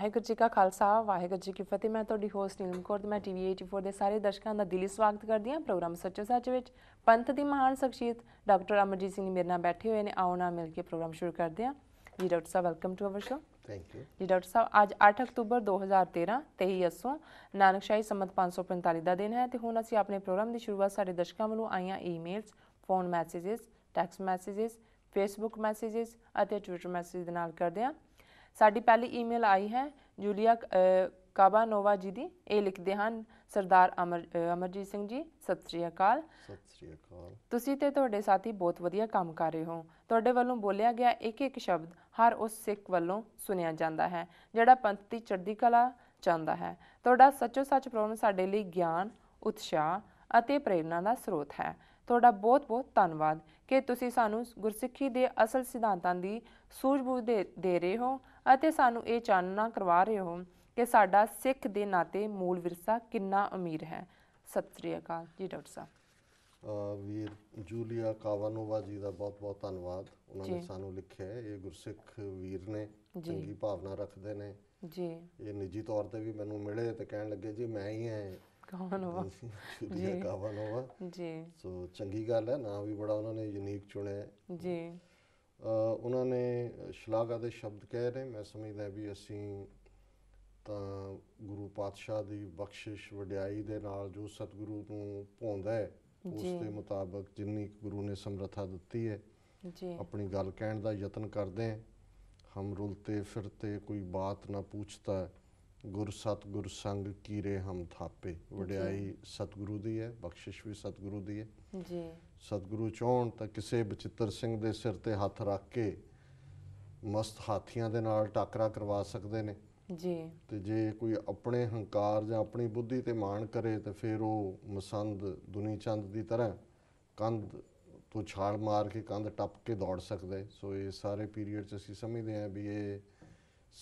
ਵਾਹਿਗੁਰੂ ਜੀ ਕਾ ਖਾਲਸਾ ਵਾਹਿਗੁਰੂ ਜੀ ਕੀ ਫਤਿਹ ਮੈਂ ਤੁਹਾਡੀ ਹੋਸਟ ਨੀਲਮ ਕੌਰ ਤੇ ਮੈਂ ਟੀਵੀ 84 ਦੇ ਸਾਰੇ ਦਰਸ਼ਕਾਂ ਦਾ ਦਿਲੀ ਸਵਾਗਤ ਕਰਦੀ ਹਾਂ ਪ੍ਰੋਗਰਾਮ ਸੱਚੋ ਸੱਚ ਵਿੱਚ ਪੰਥ ਦੀ ਮਹਾਨ ਸ਼ਖਸੀਅਤ ਡਾਕਟਰ ਅਮਰਜੀਤ ਸਿੰਘ ਮੇਰੇ ਨਾਲ ਬੈਠੇ ਹੋਏ ਨੇ ਆਓ ਨਾਲ ਮਿਲ ਕੇ ਪ੍ਰੋਗਰਾਮ ਸ਼ੁਰੂ ਕਰਦੇ ਹਾਂ ਜੀ ਡਾਕਟਰ ਸਾਹਿਬ welcome to our show thank you ਜੀ ਡਾਕਟਰ ਸਾਹਿਬ ਅੱਜ 8 ਅਕਤੂਬਰ 2013 23 ਅਸੋਂ ਨਾਨਕਸ਼ਾਹੀ ਸੰਮਤ 545 ਦਾ ਦਿਨ ਹੈ ਤੇ ਹੁਣ ਅਸੀਂ ਆਪਣੇ ਪ੍ਰੋਗਰਾਮ ਦੀ ਸ਼ੁਰੂਆਤ ਸਾਡੇ ਦਰਸ਼ਕਾਂ ਵੱਲੋਂ ਆਈਆਂ emails phone messages text messages Facebook messages ਅਤੇ ਟਵਿੱਟਰ ਮੈਸੇਜ ਦੇ ਨਾਲ ਕਰਦੇ ਹਾਂ ਸਾਡੀ ਪਹਿਲੀ ਈਮੇਲ ਆਈ ਹੈ ਜੂਲੀਆ ਕਾਬਾਨੋਵਾ ਜੀ ਦੀ ਇਹ ਲਿਖਦੇ ਹਨ ਸਰਦਾਰ ਅਮਰ ਅਮਰਜੀਤ ਸਿੰਘ ਜੀ ਸਤਿ ਸ੍ਰੀ ਅਕਾਲ ਸਤਿ ਸ੍ਰੀ ਅਕਾਲ ਤੁਸੀਂ ਤੇ ਤੁਹਾਡੇ ਸਾਥੀ ਬਹੁਤ ਵਧੀਆ ਕੰਮ ਕਰ ਰਹੇ ਹੋ ਤੁਹਾਡੇ ਵੱਲੋਂ ਬੋਲਿਆ ਗਿਆ ਇੱਕ ਇੱਕ ਸ਼ਬਦ ਹਰ ਉਸ ਸਿੱਖ ਵੱਲੋਂ ਸੁਨਿਆ ਜਾਂਦਾ ਹੈ ਜਿਹੜਾ ਪੰਥ ਦੀ ਚੜ੍ਹਦੀ ਕਲਾ ਚਾਹੁੰਦਾ ਹੈ ਤੁਹਾਡਾ ਸੱਚੋ ਸੱਚ ਪ੍ਰੋਗਰਾਮ ਸਾਡੇ ਲਈ ਗਿਆਨ ਉਤਸ਼ਾਹ ਅਤੇ ਪ੍ਰੇਰਣਾ ਦਾ ਸਰੋਤ ਹੈ ਤੁਹਾਡਾ ਬਹੁਤ-ਬਹੁਤ ਧੰਨਵਾਦ ਕਿ ਤੁਸੀਂ ਸਾਨੂੰ ਗੁਰਸਿੱਖੀ ਦੇ ਅਸਲ ਸਿਧਾਂਤਾਂ ਦੀ ਸੂਝਬੂਝ ਦੇ ਰਹੇ ਹੋ ਅਤੇ ਸਾਨੂੰ ਇਹ ਚਾਨਣਾ ਕਰਵਾ ਰਹੇ ਹੋ ਕਿ ਸਾਡਾ ਸਿੱਖ ਦੇ ਨਾਤੇ ਮੂਲ ਵਿਰਸਾ ਕਿੰਨਾ ਅਮੀਰ ਹੈ ਸਤਿ ਸ੍ਰੀ ਅਕਾਲ ਜੀ ਡਾਕਟਰ ਸਾਹਿਬ ਵੀਰ ਜੂਲੀਆ ਕਾਵਾਨੋਵਾ ਜੀ ਦਾ ਬਹੁਤ-ਬਹੁਤ ਧੰਨਵਾਦ ਉਹਨਾਂ ਨੇ ਸਾਨੂੰ ਲਿਖਿਆ ਇਹ ਗੁਰਸਿੱਖ ਵੀਰ ਨੇ ਚੰਗੀ ਭਾਵਨਾ ਰੱਖਦੇ ਨੇ ਜੀ ਇਹ ਨਿੱਜੀ ਤੌਰ ਤੇ ਵੀ ਮੈਨੂੰ ਮਿਲੇ ਤੇ ਕਹਿਣ ਲੱਗੇ ਜੀ ਮੈਂ ਹੀ ਹਾਂ ਕਾਵਾਨੋਵਾ ਜੀ ਕਾਵਾਨੋਵਾ ਜੀ ਸੋ ਚੰਗੀ ਗੱਲ ਹੈ ਨਾ ਵੀ ਬੜਾ ਉਹਨਾਂ ਨੇ ਯੂਨੀਕ ਚੁਣਿਆ ਜੀ ਉਹਨਾਂ ਨੇ ਸ਼ਲਾਘਾ ਦੇ ਸ਼ਬਦ ਕਹੇ ਨੇ ਮੈਂ ਸਮਝਦਾ ਵੀ ਅਸੀਂ ਤਾਂ ਗੁਰੂ ਪਾਤਸ਼ਾਹ ਦੀ ਬਖਸ਼ਿਸ਼ ਵਡਿਆਈ ਦੇ ਨਾਲ ਜੋ ਸਤਿਗੁਰੂ ਨੂੰ ਭੋਂਦਾ ਹੈ ਉਸ ਦੇ ਮੁਤਾਬਕ ਜਿੰਨੀ ਗੁਰੂ ਨੇ ਸਮਰੱਥਾ ਦਿੱਤੀ ਹੈ ਜੀ ਆਪਣੀ ਗੱਲ ਕਹਿਣ ਦਾ ਯਤਨ ਕਰਦੇ ਹਾਂ ਹਮ ਰੁਲਤੇ ਫਿਰਤੇ ਕੋਈ ਬਾਤ ਨਾ ਪੁੱਛਤਾ ਗੁਰ ਗੁਰ ਸੰਗ ਕੀਰੇ ਹਮ ਥਾਪੇ ਵਡਿਆਈ ਸਤਗੁਰੂ ਦੀ ਹੈ ਬਖਸ਼ਿਸ਼ ਵੀ ਸਤਗੁਰੂ ਦੀ ਹੈ ਜੀ ਸਤਗੁਰੂ ਚਾਹਣ ਤਾਂ ਕਿਸੇ ਬਚਿੱਤਰ ਸਿੰਘ ਦੇ ਸਿਰ ਤੇ ਹੱਥ ਰੱਖ ਕੇ ਮਸਤ ਹਾਥੀਆਂ ਦੇ ਨਾਲ ਟਾਕਰਾ ਕਰਵਾ ਸਕਦੇ ਨੇ ਜੀ ਤੇ ਜੇ ਕੋਈ ਆਪਣੇ ਹੰਕਾਰ ਜਾਂ ਆਪਣੀ ਬੁੱਧੀ ਤੇ ਮਾਣ ਕਰੇ ਤਾਂ ਫਿਰ ਉਹ ਮਸੰਦ ਦੁਨੀ ਚੰਦ ਦੀ ਤਰ੍ਹਾਂ ਕੰਧ ਤੋਂ ਛਾਲ ਮਾਰ ਕੇ ਕੰਧ ਟੱਪ ਕੇ ਦੌੜ ਸਕਦੇ ਸੋ ਇਹ ਸਾਰੇ ਪੀਰੀਅਡ ਚ ਅਸੀਂ ਸਮਝਦੇ ਆਂ ਵੀ ਇਹ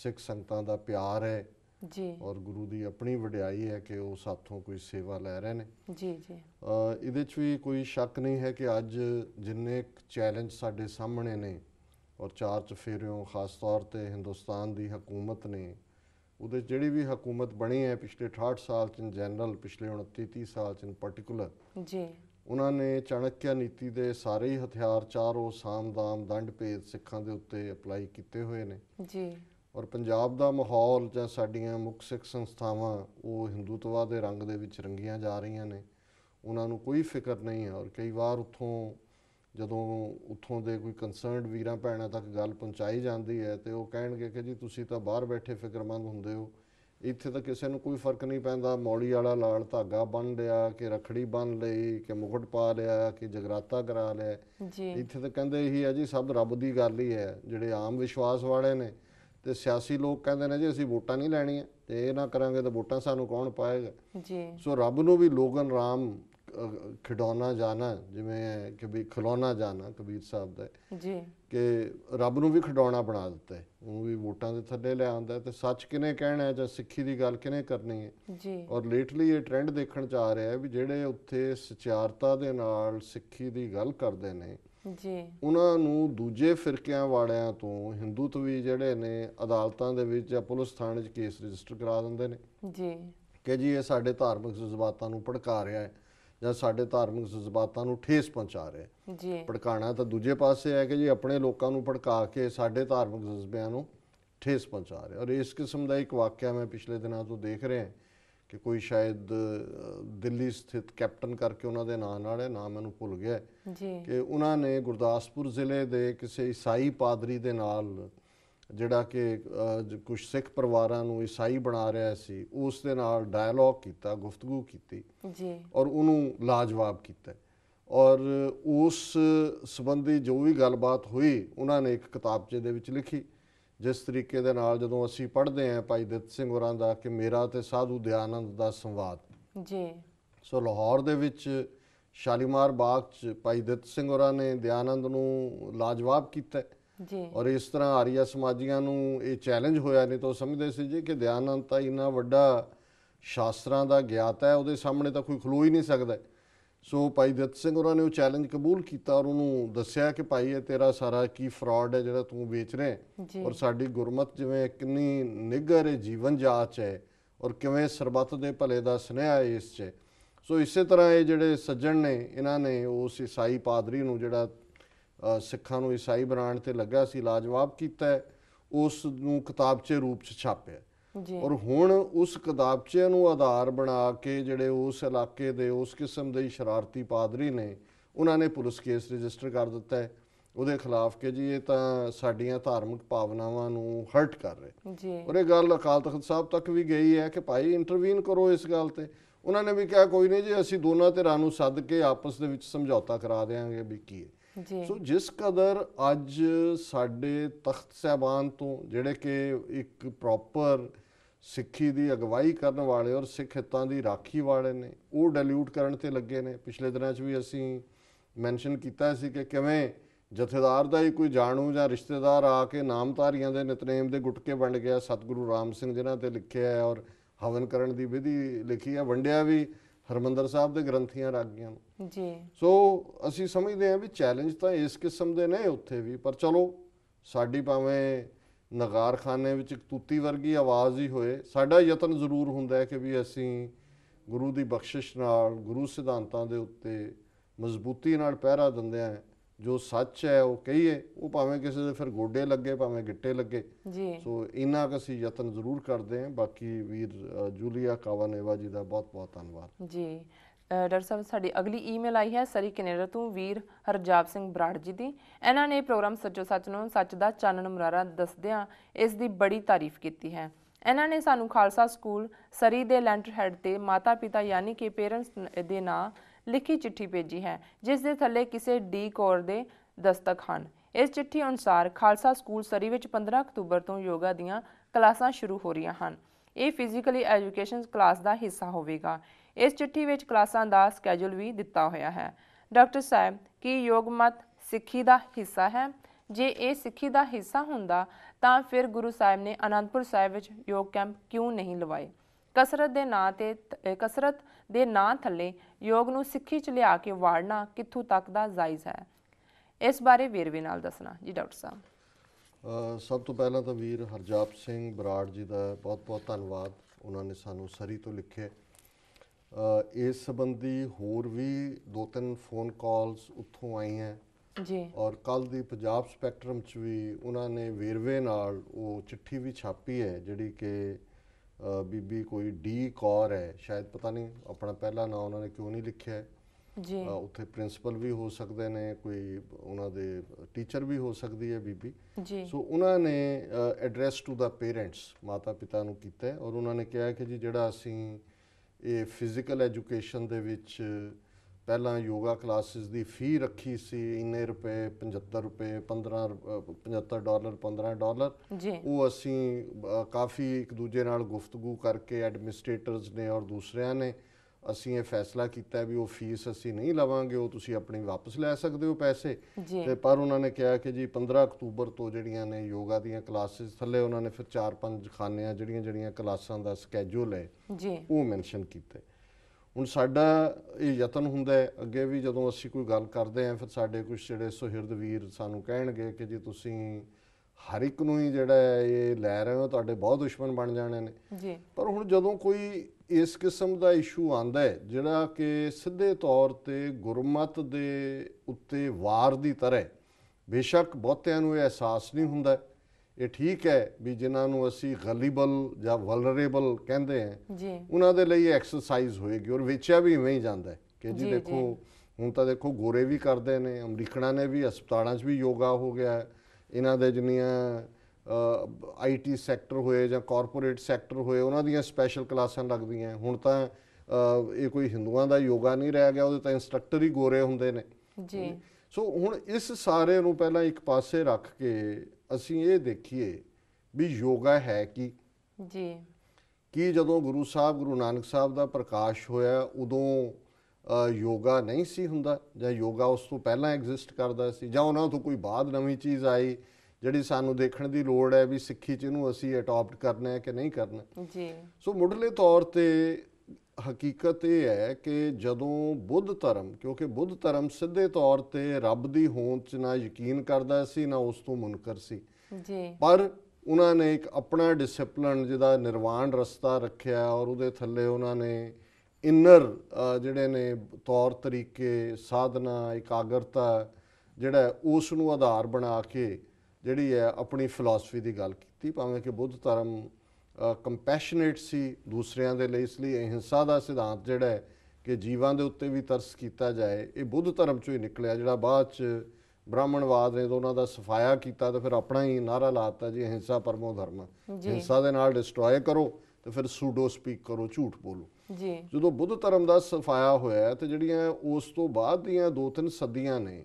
ਸਿੱਖ ਸੰਗਤਾਂ ਦਾ ਪਿਆਰ ਹੈ ਜੀ ਔਰ ਗੁਰੂ ਦੀ ਆਪਣੀ ਵਡਿਆਈ ਹੈ ਕਿ ਉਹ ਸਾਥੋਂ ਕੋਈ ਸੇਵਾ ਲੈ ਰਹੇ ਨੇ ਜੀ ਜੀ ਇਹਦੇ 'ਚ ਵੀ ਕੋਈ ਸ਼ੱਕ ਨਹੀਂ ਹੈ ਕਿ ਅੱਜ ਜਿੰਨੇ ਚੈਲੰਜ ਸਾਡੇ ਸਾਹਮਣੇ ਨੇ ਔਰ ਚਾਰ ਚਫੇਰਿਓਂ ਖਾਸ ਤੌਰ ਤੇ ਹਿੰਦੁਸਤਾਨ ਦੀ ਹਕੂਮਤ ਨੇ ਉਹਦੇ ਜਿਹੜੀ ਵੀ ਹਕੂਮਤ ਬਣੀ ਹੈ ਪਿਛਲੇ 68 ਸਾਲ ਚ ਜਨਰਲ ਪਿਛਲੇ 29 30 ਸਾਲ ਚ ਇਨ ਪਾਰਟਿਕੂਲਰ ਜੀ ਉਹਨਾਂ ਨੇ ਚਾਣਕਿਆ ਨੀਤੀ ਦੇ ਸਾਰੇ ਹੀ ਹਥਿਆਰ ਚਾਰੋਂ ਸਾਮਦਾਮ ਦੰਡ ਭੇਦ ਸਿੱਖਾਂ ਦੇ ਉੱਤੇ ਅਪਲਾਈ ਕੀਤੇ ਹੋਏ ਨੇ ਜੀ ਔਰ ਪੰਜਾਬ ਦਾ ਮਾਹੌਲ ਜਾਂ ਸਾਡੀਆਂ ਮੁੱਖ ਸਿੱਖ ਸੰਸਥਾਵਾਂ ਉਹ ਹਿੰਦੂਤਵਾ ਦੇ ਰੰਗ ਦੇ ਵਿੱਚ ਰੰਗੀਆਂ ਜਾ ਰਹੀਆਂ ਨੇ ਉਹਨਾਂ ਨੂੰ ਕੋਈ ਫਿਕਰ ਨਹੀਂ ਹੈ ਔਰ ਕਈ ਵਾਰ ਉੱਥੋਂ ਜਦੋਂ ਉੱਥੋਂ ਦੇ ਕੋਈ ਕੰਸਰਨਡ ਵੀਰਾਂ ਭੈਣਾਂ ਤੱਕ ਗੱਲ ਪਹੁੰਚਾਈ ਜਾਂਦੀ ਹੈ ਤੇ ਉਹ ਕਹਿਣਗੇ ਕਿ ਜੀ ਤੁਸੀਂ ਤਾਂ ਬਾਹਰ ਬੈਠੇ ਫਿਕਰਮੰਦ ਹੁੰਦੇ ਹੋ ਇੱਥੇ ਤਾਂ ਕਿਸੇ ਨੂੰ ਕੋਈ ਫਰਕ ਨਹੀਂ ਪੈਂਦਾ ਮੌਲੀ ਵਾਲਾ ਲਾਲ ਧਾਗਾ ਬੰਨ ਲਿਆ ਕਿ ਰਖੜੀ ਬੰਨ ਲਈ ਕਿ ਮੁਕਟ ਪਾ ਲਿਆ ਕਿ ਜਗਰਾਤਾ ਕਰਾ ਲਿਆ ਜੀ ਇੱਥੇ ਤਾਂ ਕਹਿੰਦੇ ਹੀ ਆ ਜੀ ਸਭ ਰੱਬ ਦੀ ਗੱਲ ਹੀ ਹੈ ਜਿਹੜੇ ਆਮ ਵਿਸ਼ਵਾਸ ਵਾਲੇ ਨੇ ਤੇ ਸਿਆਸੀ ਲੋਕ ਕਹਿੰਦੇ ਨੇ ਜੀ ਅਸੀਂ ਵੋਟਾਂ ਨਹੀਂ ਲੈਣੀਆਂ ਤੇ ਇਹ ਨਾ ਕਰਾਂਗੇ ਤਾਂ ਵੋਟਾਂ ਸਾਨੂੰ ਕੌਣ ਪਾਏਗਾ ਜੀ ਸੋ ਰੱਬ ਨੂੰ ਵੀ ਲੋਗਨ ਰਾਮ ਖਿਡੌਣਾ ਜਾਣਾ ਜਿਵੇਂ ਕਿ ਵੀ ਖਲੋਣਾ ਜਾਣਾ ਕਬੀਰ ਸਾਹਿਬ ਦਾ ਜੀ ਕਿ ਰੱਬ ਨੂੰ ਵੀ ਖਿਡੌਣਾ ਬਣਾ ਦਿੱਤਾ ਉਹ ਵੀ ਵੋਟਾਂ ਦੇ ਥੱਲੇ ਲੈ ਆਂਦਾ ਤੇ ਸੱਚ ਕਿਨੇ ਕਹਿਣਾ ਜਾਂ ਸਿੱਖੀ ਦੀ ਗੱਲ ਕਿਨੇ ਕਰਨੀ ਹੈ ਜੀ ਔਰ ਲੇਟਲੀ ਇਹ ਟ੍ਰੈਂਡ ਦੇਖਣ ਚ ਆ ਰਿਹਾ ਹੈ ਵੀ ਜਿਹੜੇ ਉੱਥੇ ਸਚਿਆਰਤਾ ਦੇ ਨਾਲ ਸਿੱਖੀ ਦੀ ਗੱਲ ਕਰਦੇ ਨੇ ਜੀ ਉਹਨਾਂ ਨੂੰ ਦੂਜੇ ਫਿਰਕਿਆਂ ਵਾਲਿਆਂ ਤੋਂ ਹਿੰਦੂਤਵੀ ਜਿਹੜੇ ਨੇ ਅਦਾਲਤਾਂ ਦੇ ਵਿੱਚ ਜਾਂ ਪੁਲਿਸ ਥਾਣੇ 'ਚ ਕੇਸ ਰਜਿਸਟਰ ਕਰਾ ਦਿੰਦੇ ਨੇ ਜੀ ਕਿ ਜੀ ਇਹ ਸਾਡੇ ਧਾਰਮਿਕ ਜਜ਼ਬਾਤਾਂ ਨੂੰ ਭੜਕਾ ਰਿਹਾ ਹੈ ਜਾਂ ਸਾਡੇ ਧਾਰਮਿਕ ਜਜ਼ਬਾਤਾਂ ਨੂੰ ਠੇਸ ਪਹੁੰਚਾ ਰਿਹਾ ਹੈ ਜੀ ਭੜਕਾਣਾ ਤਾਂ ਦੂਜੇ ਪਾਸੇ ਹੈ ਕਿ ਜੀ ਆਪਣੇ ਲੋਕਾਂ ਨੂੰ ਭੜਕਾ ਕੇ ਸਾਡੇ ਧਾਰਮਿਕ ਜਜ਼ਬਿਆਂ ਨੂੰ ਠੇਸ ਪਹੁੰਚਾ ਰਿਹਾ ਔਰ ਇਸ ਕਿਸਮ ਦਾ ਇੱਕ ਵਾਕਿਆ ਮੈਂ ਪਿਛਲੇ ਦਿਨਾਂ ਤੋਂ ਦੇਖ ਰਿਹਾ ਹਾਂ ਕਿ ਕੋਈ ਸ਼ਾਇਦ ਦਿੱਲੀ ਸਥਿਤ ਕੈਪਟਨ ਕਰਕੇ ਉਹਨਾਂ ਦੇ ਨਾਂ ਨਾਲ ਹੈ ਨਾਮ ਮੈਨੂੰ ਭੁੱਲ ਗਿਆ ਜੀ ਕਿ ਉਹਨਾਂ ਨੇ ਗੁਰਦਾਸਪੁਰ ਜ਼ਿਲ੍ਹੇ ਦੇ ਕਿਸੇ ਈਸਾਈ ਪਾਦਰੀ ਦੇ ਨਾਲ ਜਿਹੜਾ ਕਿ ਕੁਝ ਸਿੱਖ ਪਰਿਵਾਰਾਂ ਨੂੰ ਈਸਾਈ ਬਣਾ ਰਿਹਾ ਸੀ ਉਸ ਦੇ ਨਾਲ ਡਾਇਲੌਗ ਕੀਤਾ ਗੁਫ਼ਤਗੂ ਕੀਤੀ ਜੀ ਔਰ ਉਹਨੂੰ ਲਾਜਵਾਬ ਕੀਤਾ ਔਰ ਉਸ ਸੰਬੰਧੀ ਜੋ ਵੀ ਗੱਲਬਾਤ ਹੋਈ ਉਹਨਾਂ ਨੇ ਇੱਕ ਕਿਤਾਬਚੇ ਦੇ ਵਿੱਚ ਲਿਖੀ ਜਿਸ ਤਰੀਕੇ ਦੇ ਨਾਲ ਜਦੋਂ ਅਸੀਂ ਪੜ੍ਹਦੇ ਆਂ ਭਾਈ ਦਿੱਤ ਸਿੰਘ ਹੋਰਾਂ ਦਾ ਕਿ ਮੇਰਾ ਤੇ ਸਾਧੂ ਦਿਆਨੰਦ ਦਾ ਸੰਵਾਦ ਜੀ ਸੋ ਲਾਹੌਰ ਦੇ ਵਿੱਚ ਸ਼ਾਲੀਮਾਰ ਬਾਗ ਚ ਭਾਈ ਦਿੱਤ ਸਿੰਘ ਹੋਰਾਂ ਨੇ ਦਿਆਨੰਦ ਨੂੰ ਲਾਜਵਾਬ ਕੀਤਾ ਜੀ ਔਰ ਇਸ ਤਰ੍ਹਾਂ ਆਰੀਆ ਸਮਾਜੀਆਂ ਨੂੰ ਇਹ ਚੈਲੰਜ ਹੋਇਆ ਨਹੀਂ ਤਾਂ ਸਮਝਦੇ ਸੀ ਜੀ ਕਿ ਦਿਆਨੰਦ ਤਾਂ ਇੰਨਾ ਵੱਡਾ ਸ਼ਾਸਤਰਾਂ ਦਾ ਗਿਆਤਾ ਹੈ ਉਹਦੇ ਸਾਹਮਣੇ ਤਾਂ ਕੋਈ ਖਲੋ ਹੀ ਨਹੀਂ ਸਕਦਾ ਸੋ ਭਾਈ ਦਿੱਤ ਸਿੰਘ ਉਹਨਾਂ ਨੇ ਉਹ ਚੈਲੰਜ ਕਬੂਲ ਕੀਤਾ ਔਰ ਉਹਨੂੰ ਦੱਸਿਆ ਕਿ ਭਾਈ ਇਹ ਤੇਰਾ ਸਾਰਾ ਕੀ ਫਰਾਡ ਹੈ ਜਿਹੜਾ ਤੂੰ ਵੇਚ ਰਿਹਾ ਔਰ ਸਾਡੀ ਗੁਰਮਤ ਜਿਵੇਂ ਕਿੰਨੀ ਨਿਗਰ ਹੈ ਜੀਵਨ ਜਾਚ ਹੈ ਔਰ ਕਿਵੇਂ ਸਰਬੱਤ ਦੇ ਭਲੇ ਦਾ ਸੁਨੇਹਾ ਹੈ ਇਸ 'ਚ ਸੋ ਇਸੇ ਤਰ੍ਹਾਂ ਇਹ ਜਿਹੜੇ ਸੱਜਣ ਨੇ ਇਹਨਾਂ ਨੇ ਉਸ ਈਸਾਈ ਪਾਦਰੀ ਨੂੰ ਜਿਹੜਾ ਸਿੱਖਾਂ ਨੂੰ ਈਸਾਈ ਬਣਾਉਣ ਤੇ ਲੱਗਾ ਸੀ ਲਾਜਵਾਬ ਕੀਤਾ ਉਸ ਨੂੰ ਕਿਤਾਬ 'ਚ ਰੂਪ 'ਚ ਛਾਪਿਆ ਔਰ ਹੁਣ ਉਸ ਕਿਤਾਬਚੇ ਨੂੰ ਆਧਾਰ ਬਣਾ ਕੇ ਜਿਹੜੇ ਉਸ ਇਲਾਕੇ ਦੇ ਉਸ ਕਿਸਮ ਦੇ ਸ਼ਰਾਰਤੀ ਪਾਦਰੀ ਨੇ ਉਹਨਾਂ ਨੇ ਪੁਲਿਸ ਕੇਸ ਰਜਿਸਟਰ ਕਰ ਦਿੱਤਾ ਹੈ ਉਹਦੇ ਖਿਲਾਫ ਕਿ ਜੀ ਇਹ ਤਾਂ ਸਾਡੀਆਂ ਧਾਰਮਿਕ ਭਾਵਨਾਵਾਂ ਨੂੰ ਹਰਟ ਕਰ ਰਹੇ ਜੀ ਔਰ ਇਹ ਗੱਲ ਅਕਾਲ ਤਖਤ ਸਾਹਿਬ ਤੱਕ ਵੀ ਗਈ ਹੈ ਕਿ ਭਾਈ ਇੰਟਰਵੀਨ ਕਰੋ ਇਸ ਗੱਲ ਤੇ ਉਹਨਾਂ ਨੇ ਵੀ ਕਿਹਾ ਕੋਈ ਨਹੀਂ ਜੀ ਅਸੀਂ ਦੋਨਾਂ ਧਿਰਾਂ ਨੂੰ ਸੱਦ ਕੇ ਆਪਸ ਦੇ ਵਿੱਚ ਸਮਝੌਤਾ ਕਰਾ ਦੇਾਂਗੇ ਵੀ ਕੀ ਹੈ ਸੋ ਜਿਸ ਕਦਰ ਅੱਜ ਸਾਡੇ ਤਖਤ ਸਹਿਬਾਨ ਤੋਂ ਜਿਹੜੇ ਕਿ ਇੱਕ ਪ੍ਰੋਪਰ ਸਿੱਖੀ ਦੀ ਅਗਵਾਈ ਕਰਨ ਵਾਲੇ ਔਰ ਸਿੱਖ ਹਿੱਤਾਂ ਦੀ ਰਾਖੀ ਵਾਲੇ ਨੇ ਉਹ ਡਿਲੂਟ ਕਰਨ ਤੇ ਲੱਗੇ ਨੇ ਪਿਛਲੇ ਦਿਨਾਂ 'ਚ ਵੀ ਅਸੀਂ ਮੈਂਸ਼ਨ ਕੀਤਾ ਸੀ ਕਿ ਕਿਵੇਂ ਜਥੇਦਾਰ ਦਾ ਹੀ ਕੋਈ ਜਾਣੂ ਜਾਂ ਰਿਸ਼ਤੇਦਾਰ ਆ ਕੇ ਨਾਮਧਾਰੀਆਂ ਦੇ ਨਿਤਨੇਮ ਦੇ ਗੁਟਕੇ ਵੰਡ ਗਿਆ ਸਤਿਗੁਰੂ ਰਾਮ ਸਿੰਘ ਜਿਨ੍ਹਾਂ ਤੇ ਲਿਖਿਆ ਹੈ ਔਰ ਹਵਨ ਕਰਨ ਦੀ ਵਿਧੀ ਲਿਖੀ ਹੈ ਵੰਡਿਆ ਵੀ ਹਰਮੰਦਰ ਸਾਹਿਬ ਦੇ ਗ੍ਰੰਥੀਆਂ ਰਾਗੀਆਂ ਨੂੰ ਜੀ ਸੋ ਅਸੀਂ ਸਮਝਦੇ ਹਾਂ ਵੀ ਚੈਲੰਜ ਤਾਂ ਇਸ ਕਿਸਮ ਦੇ ਨੇ ਉੱਥੇ ਵੀ ਪਰ ਚਲੋ ਸਾਡੀ ਭਾਵੇਂ ਨਗਾਰਖਾਨੇ ਵਿੱਚ ਇੱਕ ਤੂਤੀ ਵਰਗੀ ਆਵਾਜ਼ ਹੀ ਹੋਏ ਸਾਡਾ ਯਤਨ ਜ਼ਰੂਰ ਹੁੰਦਾ ਹੈ ਕਿ ਵੀ ਅਸੀਂ ਗੁਰੂ ਦੀ ਬਖਸ਼ਿਸ਼ ਨਾਲ ਗੁਰੂ ਸਿਧਾਂਤਾਂ ਦੇ ਉੱਤੇ ਮਜ਼ਬੂਤੀ ਨਾਲ ਪਹਿਰਾ ਦਿੰਦੇ ਆ ਜੋ ਸੱਚ ਹੈ ਉਹ ਕਹੀਏ ਉਹ ਭਾਵੇਂ ਕਿਸੇ ਦੇ ਫਿਰ ਗੋਡੇ ਲੱਗੇ ਭਾਵੇਂ ਗਿੱਟੇ ਲੱਗੇ ਜੀ ਸੋ ਇਨਾ ਕ ਅਸੀਂ ਯਤਨ ਜ਼ਰੂਰ ਕਰਦੇ ਹਾਂ ਬਾਕੀ ਵੀਰ ਜੂਲੀਆ ਕਾਵਨੇਵਾ ਜੀ ਦਾ ਬਹੁਤ ਬਹੁਤ ਧੰਨਵਾਦ ਜੀ ਡਾਕਟਰ ਸਾਹਿਬ ਸਾਡੀ ਅਗਲੀ ਈਮੇਲ ਆਈ ਹੈ ਸਰੀ ਕੈਨੇਡਾ ਤੋਂ ਵੀਰ ਹਰਜਾਬ ਸਿੰਘ ਬਰਾੜ ਜੀ ਦੀ ਇਹਨਾਂ ਨੇ ਪ੍ਰੋਗਰਾਮ ਸੱਚੋ ਸੱਚ ਨੂੰ ਸੱਚ ਦਾ ਚਾਨਣ ਮੁਰਾਰਾ ਦੱਸਦਿਆਂ ਇਸ ਦੀ ਬੜੀ ਤਾਰੀਫ ਕੀਤੀ ਹੈ ਇਹਨਾਂ ਨੇ ਸਾਨੂੰ ਖਾਲਸਾ ਸਕੂਲ ਸਰੀ ਦੇ ਲੈਂਟਰ ਹੈਡ ਤੇ ਮਾਤਾ ਪਿਤਾ ਯਾਨੀ ਕਿ ਪੇਰੈਂਟਸ ਦੇ ਨਾਂ ਲਿਖੀ ਚਿੱਠੀ ਭੇਜੀ ਹੈ ਜਿਸ ਦੇ ਥੱਲੇ ਕਿਸੇ ਡੀ ਕੋਰ ਦੇ ਦਸਤਕ ਹਨ ਇਸ ਚਿੱਠੀ ਅਨੁਸਾਰ ਖਾਲਸਾ ਸਕੂਲ ਸਰੀ ਵਿੱਚ 15 ਅਕਤੂਬਰ ਤੋਂ ਯੋਗਾ ਦੀਆਂ ਕਲਾਸਾਂ ਸ਼ੁਰੂ ਹੋ ਰਹੀਆਂ ਹਨ ਇਹ ਫਿਜ਼ੀਕਲੀ ਐਜੂਕੇਸ਼ਨ ਕਲਾਸ ਦਾ ਹਿੱਸਾ ਹੋਵੇਗਾ ਇਸ ਚਿੱਠੀ ਵਿੱਚ ਕਲਾਸਾਂ ਦਾ ਸਕੇਜੂਲ ਵੀ ਦਿੱਤਾ ਹੋਇਆ ਹੈ ਡਾਕਟਰ ਸਾਹਿਬ ਕੀ ਯੋਗ ਮਤ ਸਿੱਖੀ ਦਾ ਹਿੱਸਾ ਹੈ ਜੇ ਇਹ ਸਿੱਖੀ ਦਾ ਹਿੱਸਾ ਹੁੰਦਾ ਤਾਂ ਫਿਰ ਗੁਰੂ ਸਾਹਿਬ ਨੇ ਅਨੰਦਪੁਰ ਸਾਹਿਬ ਵਿੱਚ ਯੋਗ ਕੈਂਪ ਕਿਉਂ ਨਹੀਂ ਲਵਾਏ ਕਸਰਤ ਦੇ ਨਾਂ ਤੇ ਕਸਰਤ ਦੇ ਨਾਂ ਥੱਲੇ ਯੋਗ ਨੂੰ ਸਿੱਖੀ ਚ ਲਿਆ ਕੇ ਵਾੜਨਾ ਕਿੱਥੋਂ ਤੱਕ ਦਾ ਜਾਇਜ਼ ਹੈ ਇਸ ਬਾਰੇ ਵੇਰਵੇ ਨਾਲ ਦੱਸਣਾ ਜੀ ਡਾਕਟਰ ਸਾਹਿਬ ਸਭ ਤੋਂ ਪਹਿਲਾਂ ਤਾਂ ਵੀਰ ਹਰਜਾਪ ਸਿੰਘ ਬਰਾੜ ਜੀ ਦਾ ਬਹੁਤ-ਬਹੁਤ ਧੰਨਵਾਦ ਉਹਨਾਂ ਨੇ ਸਾਨੂੰ ਸਰੀ ਤੋਂ ਲਿਖੇ ਇਸ ਸੰਬੰਧੀ ਹੋਰ ਵੀ ਦੋ ਤਿੰਨ ਫੋਨ ਕਾਲਸ ਉੱਥੋਂ ਆਈਆਂ ਜੀ ਔਰ ਕੱਲ ਦੀ ਪੰਜਾਬ ਸਪੈਕਟਰਮ ਚ ਵੀ ਉਹਨਾਂ ਨੇ ਵੇਰਵੇ ਨਾਲ ਉਹ ਚਿੱਠੀ ਵੀ ਛਾਪੀ ਹੈ ਜਿਹੜੀ ਕਿ ਬੀਬੀ ਕੋਈ ਡੀ ਕੌਰ ਹੈ ਸ਼ਾਇਦ ਪਤਾ ਨਹੀਂ ਆਪਣਾ ਪਹਿਲਾ ਨਾਮ ਉਹਨਾਂ ਨੇ ਕਿਉਂ ਨਹੀਂ ਲਿਖਿਆ ਜੀ ਉੱਥੇ ਪ੍ਰਿੰਸੀਪਲ ਵੀ ਹੋ ਸਕਦੇ ਨੇ ਕੋਈ ਉਹਨਾਂ ਦੇ ਟੀਚਰ ਵੀ ਹੋ ਸਕਦੀ ਹੈ ਬੀਬੀ ਜੀ ਸੋ ਉਹਨਾਂ ਨੇ ਐਡਰੈਸ ਟੂ ਦਾ ਪੇਰੈਂਟਸ ਮਾਤਾ ਪਿਤਾ ਨੂੰ ਕੀਤਾ ਔਰ ਉਹਨਾਂ ਨੇ ਕਿਹਾ ਕਿ ਜੀ ਜਿਹੜਾ ਅਸੀਂ ਇਹ ਫਿਜ਼ੀਕਲ ਐਜੂਕੇਸ਼ਨ ਦੇ ਵਿੱਚ ਪਹਿਲਾਂ ਯੋਗਾ ਕਲਾਸਿਸ ਦੀ ਫੀ ਰੱਖੀ ਸੀ ਇੰਨੇ ਰੁਪਏ 75 ਰੁਪਏ 15 75 ਡਾਲਰ 15 ਡਾਲਰ ਉਹ ਅਸੀਂ ਕਾਫੀ ਇੱਕ ਦੂਜੇ ਨਾਲ ਗੁਫ਼ਤਗੂ ਕਰਕੇ ਐਡਮਿਨਿਸਟ੍ਰੇਟਰਸ ਨੇ ਔਰ ਦੂਸਰਿਆਂ ਨੇ ਅਸੀਂ ਇਹ ਫੈਸਲਾ ਕੀਤਾ ਵੀ ਉਹ ਫੀਸ ਅਸੀਂ ਨਹੀਂ ਲਵਾਂਗੇ ਉਹ ਤੁਸੀਂ ਆਪਣੀ ਵਾਪਸ ਲੈ ਸਕਦੇ ਹੋ ਪੈਸੇ ਤੇ ਪਰ ਉਹਨਾਂ ਨੇ ਕਿਹਾ ਕਿ ਜੀ 15 ਅਕਤੂਬਰ ਤੋਂ ਜਿਹੜੀਆਂ ਨੇ ਯੋਗਾ ਦੀਆਂ ਕਲਾਸਿਸ ਥੱਲੇ ਉਹਨਾਂ ਨੇ ਫਿਰ ਪੰਜ ਖਾਨੇ ਖਾਨਿਆਂ ਜਿਹੜੀਆਂ ਜਿਹੜੀਆਂ ਕਲਾਸਾਂ ਦਾ ਸਕੇਜੂਲ ਹੈ ਉਹ ਮੈਂਸ਼ਨ ਕੀਤਾ ਹੁਣ ਸਾਡਾ ਇਹ ਯਤਨ ਹੁੰਦਾ ਹੈ ਅੱਗੇ ਵੀ ਜਦੋਂ ਅਸੀਂ ਕੋਈ ਗੱਲ ਕਰਦੇ ਆਂ ਫਿਰ ਸਾਡੇ ਕੁਝ ਜਿਹੜੇ ਸੁਹਿਰਦ ਵੀਰ ਸਾਨੂੰ ਕਹਿਣਗੇ ਕਿ ਜੀ ਤੁਸੀਂ ਹਰ ਇੱਕ ਨੂੰ ਹੀ ਜਿਹੜਾ ਇਹ ਲੈ ਰਹੇ ਹੋ ਤੁਹਾਡੇ ਬਹੁਤ ਦੁਸ਼ਮਣ ਬਣ ਜਾਣੇ ਨੇ ਜੀ ਪਰ ਹੁਣ ਜਦੋਂ ਕੋਈ ਇਸ ਕਿਸਮ ਦਾ ਇਸ਼ੂ ਆਂਦਾ ਹੈ ਜਿਹੜਾ ਕਿ ਸਿੱਧੇ ਤੌਰ ਤੇ ਗੁਰਮਤ ਦੇ ਉੱਤੇ ਵਾਰ ਦੀ ਤਰ੍ਹਾਂ ਬੇਸ਼ੱਕ ਬਹੁਤਿਆਂ ਨੂੰ ਇਹ ਅਹਿਸਾਸ ਨਹੀਂ ਹੁੰਦਾ ਇਹ ਠੀਕ ਹੈ ਵੀ ਜਿਨ੍ਹਾਂ ਨੂੰ ਅਸੀਂ ਗਲੀਬਲ ਜਾਂ ਵਲਨਰੇਬਲ ਕਹਿੰਦੇ ਆ ਉਹਨਾਂ ਦੇ ਲਈ ਐਕਸਰਸਾਈਜ਼ ਹੋਏਗੀ ਔਰ ਵੇਚਿਆ ਵੀ ਇਵੇਂ ਹੀ ਜਾਂਦਾ ਹੈ ਕਿ ਜੀ ਦੇਖੋ ਹੁਣ ਤਾਂ ਦੇਖੋ ਗੋਰੇ ਵੀ ਕਰਦੇ ਨੇ ਅਮਰੀਕਣਾ ਨੇ ਵੀ ਹਸਪਤਾਲਾਂ 'ਚ ਵੀ ਯੋਗਾ ਹੋ ਗਿਆ ਇਹਨਾਂ ਦੇ ਜਿੰਨੀਆਂ ਆਈਟੀ ਸੈਕਟਰ ਹੋਏ ਜਾਂ ਕਾਰਪੋਰੇਟ ਸੈਕਟਰ ਹੋਏ ਉਹਨਾਂ ਦੀਆਂ ਸਪੈਸ਼ਲ ਕਲਾਸਾਂ ਲੱਗਦੀਆਂ ਹੁਣ ਤਾਂ ਇਹ ਕੋਈ ਹਿੰਦੂਆਂ ਦਾ ਯੋਗਾ ਨਹੀਂ ਰਹਿ ਗਿਆ ਉਹਦੇ ਤਾਂ ਇਨਸਟ੍ਰਕਟਰ ਹੀ ਗੋਰੇ ਹੁੰਦੇ ਨੇ ਜੀ ਸੋ ਹੁਣ ਇਸ ਸਾਰੇ ਨੂੰ ਪਹਿਲਾਂ ਇੱਕ ਪਾਸੇ ਰੱਖ ਕੇ ਅਸੀਂ ਇਹ ਦੇਖੀਏ ਵੀ ਯੋਗਾ ਹੈ ਕੀ ਜੀ ਕੀ ਜਦੋਂ ਗੁਰੂ ਸਾਹਿਬ ਗੁਰੂ ਨਾਨਕ ਸਾਹਿਬ ਦਾ ਪ੍ਰਕਾਸ਼ ਹੋਇਆ ਉਦੋਂ ਯੋਗਾ ਨਹੀਂ ਸੀ ਹੁੰਦਾ ਜਾਂ ਯੋਗਾ ਉਸ ਤੋਂ ਪਹਿਲਾਂ ਐਗਜ਼ਿਸਟ ਕਰਦਾ ਸੀ ਜਾਂ ਉਹਨਾਂ ਤੋਂ ਕੋਈ ਬਾਅਦ ਨਵੀਂ ਚੀਜ਼ ਆਈ ਜਿਹੜੀ ਸਾਨੂੰ ਦੇਖਣ ਦੀ ਲੋੜ ਹੈ ਵੀ ਸਿੱਖੀ ਚ ਇਹਨੂੰ ਅਸੀਂ ਅਡਾਪਟ ਕਰਨਾ ਹੈ ਕਿ ਨਹੀਂ ਕਰਨਾ ਜੀ ਸੋ ਮੁੱਢਲੇ ਤੌਰ ਤੇ ਹਕੀਕਤ ਇਹ ਹੈ ਕਿ ਜਦੋਂ ਬੁੱਧ ਧਰਮ ਕਿਉਂਕਿ ਬੁੱਧ ਧਰਮ ਸਿੱਧੇ ਤੌਰ ਤੇ ਰੱਬ ਦੀ ਹੋਂਦ 'ਚ ਨਾ ਯਕੀਨ ਕਰਦਾ ਸੀ ਨਾ ਉਸ ਤੋਂ ਮੁਨਕਰ ਸੀ ਜੀ ਪਰ ਉਹਨਾਂ ਨੇ ਇੱਕ ਆਪਣਾ ਡਿਸਪਲਿਨ ਜਿਹਦਾ ਨਿਰਵਾਣ ਰਸਤਾ ਰੱਖਿਆ ਔਰ ਉਹਦੇ ਥੱਲੇ ਉਹਨਾਂ ਨੇ ਇਨਰ ਜਿਹੜੇ ਨੇ ਤੌਰ ਤਰੀਕੇ ਸਾਧਨਾ ਇਕਾਗਰਤਾ ਜਿਹੜਾ ਉਸ ਨੂੰ ਆਧਾਰ ਬਣਾ ਕੇ ਜਿਹੜੀ ਹੈ ਆਪਣੀ ਫਿਲਾਸਫੀ ਦੀ ਗੱਲ ਕੀਤੀ ਭਾਵੇਂ ਕਿ ਬੁੱਧ ਧਰਮ ਕੰਪੈਸ਼ਨੇਟ ਸੀ ਦੂਸਰਿਆਂ ਦੇ ਲਈ ਇਸ ਲਈ ਅਹਿੰਸਾ ਦਾ ਸਿਧਾਂਤ ਜਿਹੜਾ ਹੈ ਕਿ ਜੀਵਾਂ ਦੇ ਉੱਤੇ ਵੀ ਤਰਸ ਕੀਤਾ ਜਾਏ ਇਹ ਬੁੱਧ ਧਰਮ ਚੋਂ ਹੀ ਨਿਕਲਿਆ ਜਿਹੜਾ ਬਾਅਦ ਚ ਬ੍ਰਾਹਮਣਵਾਦ ਨੇ ਉਹਨਾਂ ਦਾ ਸਫਾਇਆ ਕੀਤਾ ਤੇ ਫਿਰ ਆਪਣਾ ਹੀ ਨਾਰਾ ਲਾਤਾ ਜੀ ਹਿੰਸਾ ਪਰਮੋ ਧਰਮ ਹਿੰਸਾ ਦੇ ਨਾਲ ਡਿਸਟਰੋਏ ਕਰੋ ਤੇ ਫਿਰ ਸੂਡੋ ਸਪੀਕ ਕਰੋ ਝੂਠ ਬੋਲੋ ਜੀ ਜਦੋਂ ਬੁੱਧ ਧਰਮ ਦਾ ਸਫਾਇਆ ਹੋਇਆ ਤੇ ਜਿਹੜੀਆਂ ਉਸ ਤੋਂ ਬਾਅਦ ਦੀਆਂ ਦੋ ਤਿੰਨ ਸਦੀਆਂ ਨੇ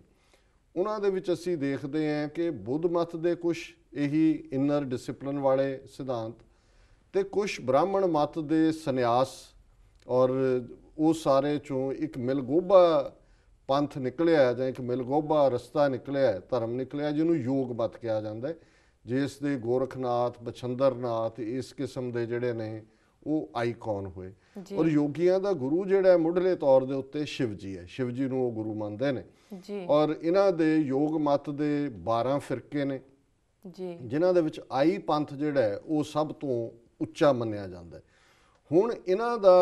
ਉਹਨਾਂ ਦੇ ਵਿੱਚ ਅਸੀਂ ਦੇਖਦੇ ਹਾਂ ਕਿ ਬੁੱਧ ਮਤ ਦੇ ਕੁਝ ਇਹੀ ਇਨਰ ਡਿਸਪਲਿਨ ਵਾਲੇ ਸਿਧਾਂਤ ਤੇ ਕੁਝ ਬ੍ਰਾਹਮਣ ਮਤ ਦੇ ਸੰਨਿਆਸ ਔਰ ਉਹ ਸਾਰੇ ਚੋਂ ਇੱਕ ਮਿਲਗੋਬਾ ਪੰਥ ਨਿਕਲਿਆ ਜਾਂ ਇੱਕ ਮਿਲਗੋਬਾ ਰਸਤਾ ਨਿਕਲਿਆ ਧਰਮ ਨਿਕਲਿਆ ਜਿਹਨੂੰ ਯੋਗ ਮਤ ਕਿਹਾ ਜਾਂਦਾ ਹੈ ਜਿਸ ਦੇ ਗੋਰਖਨਾਥ ਬਚੰਦਰਨਾਥ ਇਸ ਕਿਸਮ ਦੇ ਜਿਹੜੇ ਨੇ ਉਹ ਆਈਕਨ ਹੋਏ ਔਰ ਯੋਗੀਆਂ ਦਾ ਗੁਰੂ ਜਿਹੜਾ ਮੁੱਢਲੇ ਤੌਰ ਦੇ ਉੱਤੇ ਸ਼ਿਵ ਜੀ ਹੈ ਸ਼ਿਵ ਜੀ ਨੂੰ ਉਹ ਗੁਰੂ ਮੰਨਦੇ ਨੇ ਜੀ ਔਰ ਇਹਨਾਂ ਦੇ ਯੋਗ ਮਤ ਦੇ 12 ਫਿਰਕੇ ਨੇ ਜੀ ਜਿਨ੍ਹਾਂ ਦੇ ਵਿੱਚ ਆਈ ਪੰਥ ਜਿਹੜਾ ਉਹ ਸਭ ਤੋਂ ਉੱਚਾ ਮੰਨਿਆ ਜਾਂਦਾ ਹੈ ਹੁਣ ਇਹਨਾਂ ਦਾ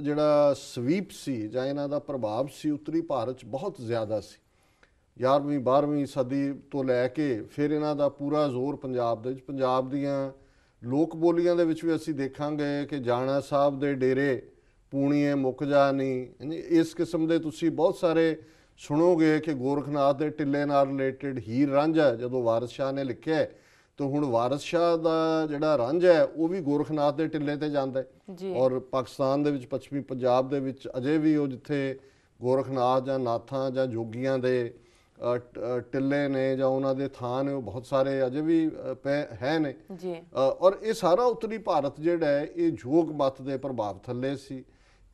ਜਿਹੜਾ ਸਵੀਪ ਸੀ ਜਾਂ ਇਹਨਾਂ ਦਾ ਪ੍ਰਭਾਵ ਸੀ ਉੱਤਰੀ ਭਾਰਤ 'ਚ ਬਹੁਤ ਜ਼ਿਆਦਾ ਸੀ 11ਵੀਂ 12ਵੀਂ ਸਦੀ ਤੋਂ ਲੈ ਕੇ ਫਿਰ ਇਹਨਾਂ ਦਾ ਪੂਰਾ ਜ਼ੋਰ ਪੰਜਾਬ ਦੇ ਵਿੱਚ ਪੰਜਾਬ ਦੀਆਂ ਲੋਕ ਬੋਲੀਆਂ ਦੇ ਵਿੱਚ ਵੀ ਅਸੀਂ ਦੇਖਾਂਗੇ ਕਿ ਜਾਣਾ ਸਾਹਿਬ ਦੇ ਡੇਰੇ ਪੂਣੀਏ ਮੁੱਕ ਨਹੀਂ ਇਸ ਕਿਸਮ ਦੇ ਤੁਸੀਂ ਬਹੁਤ ਸਾਰੇ ਸੁਣੋਗੇ ਕਿ ਗੋਰਖਨਾਥ ਦੇ ਟਿੱਲੇ ਨਾਲ ਰਿਲੇਟਡ ਹੀਰ ਰਾਂਝਾ ਜਦੋਂ ਵਾਰਿਸ ਸ਼ਾਹ ਨੇ ਲਿਖਿਆ ਤਾਂ ਹੁਣ ਵਾਰਿਸ ਸ਼ਾਹ ਦਾ ਜਿਹੜਾ ਰਾਂਝਾ ਹੈ ਉਹ ਵੀ ਗੋਰਖਨਾਥ ਦੇ ਟਿੱਲੇ ਤੇ ਜਾਂਦਾ ਹੈ ਔਰ ਪਾਕਿਸਤਾਨ ਦੇ ਵਿੱਚ ਪੱਛਮੀ ਪੰਜਾਬ ਦੇ ਵਿੱਚ ਅਜੇ ਵੀ ਉਹ ਜਿੱਥੇ ਗੋਰਖਨਾਥ ਜਾਂ ਨਾਥਾਂ ਜਾਂ ਜੋਗੀਆਂ ਦੇ ਟਿੱਲੇ ਨੇ ਜਾਂ ਉਹਨਾਂ ਦੇ ਥਾਂ ਨੇ ਉਹ ਬਹੁਤ ਸਾਰੇ ਅਜੇ ਵੀ ਹੈ ਨੇ ਜੀ ਔਰ ਇਹ ਸਾਰਾ ਉੱਤਰੀ ਭਾਰਤ ਜਿਹੜਾ ਹੈ ਇਹ ਜੋਗ ਮਤ ਦੇ ਪ੍ਰਭਾਵ ਥੱਲੇ ਸੀ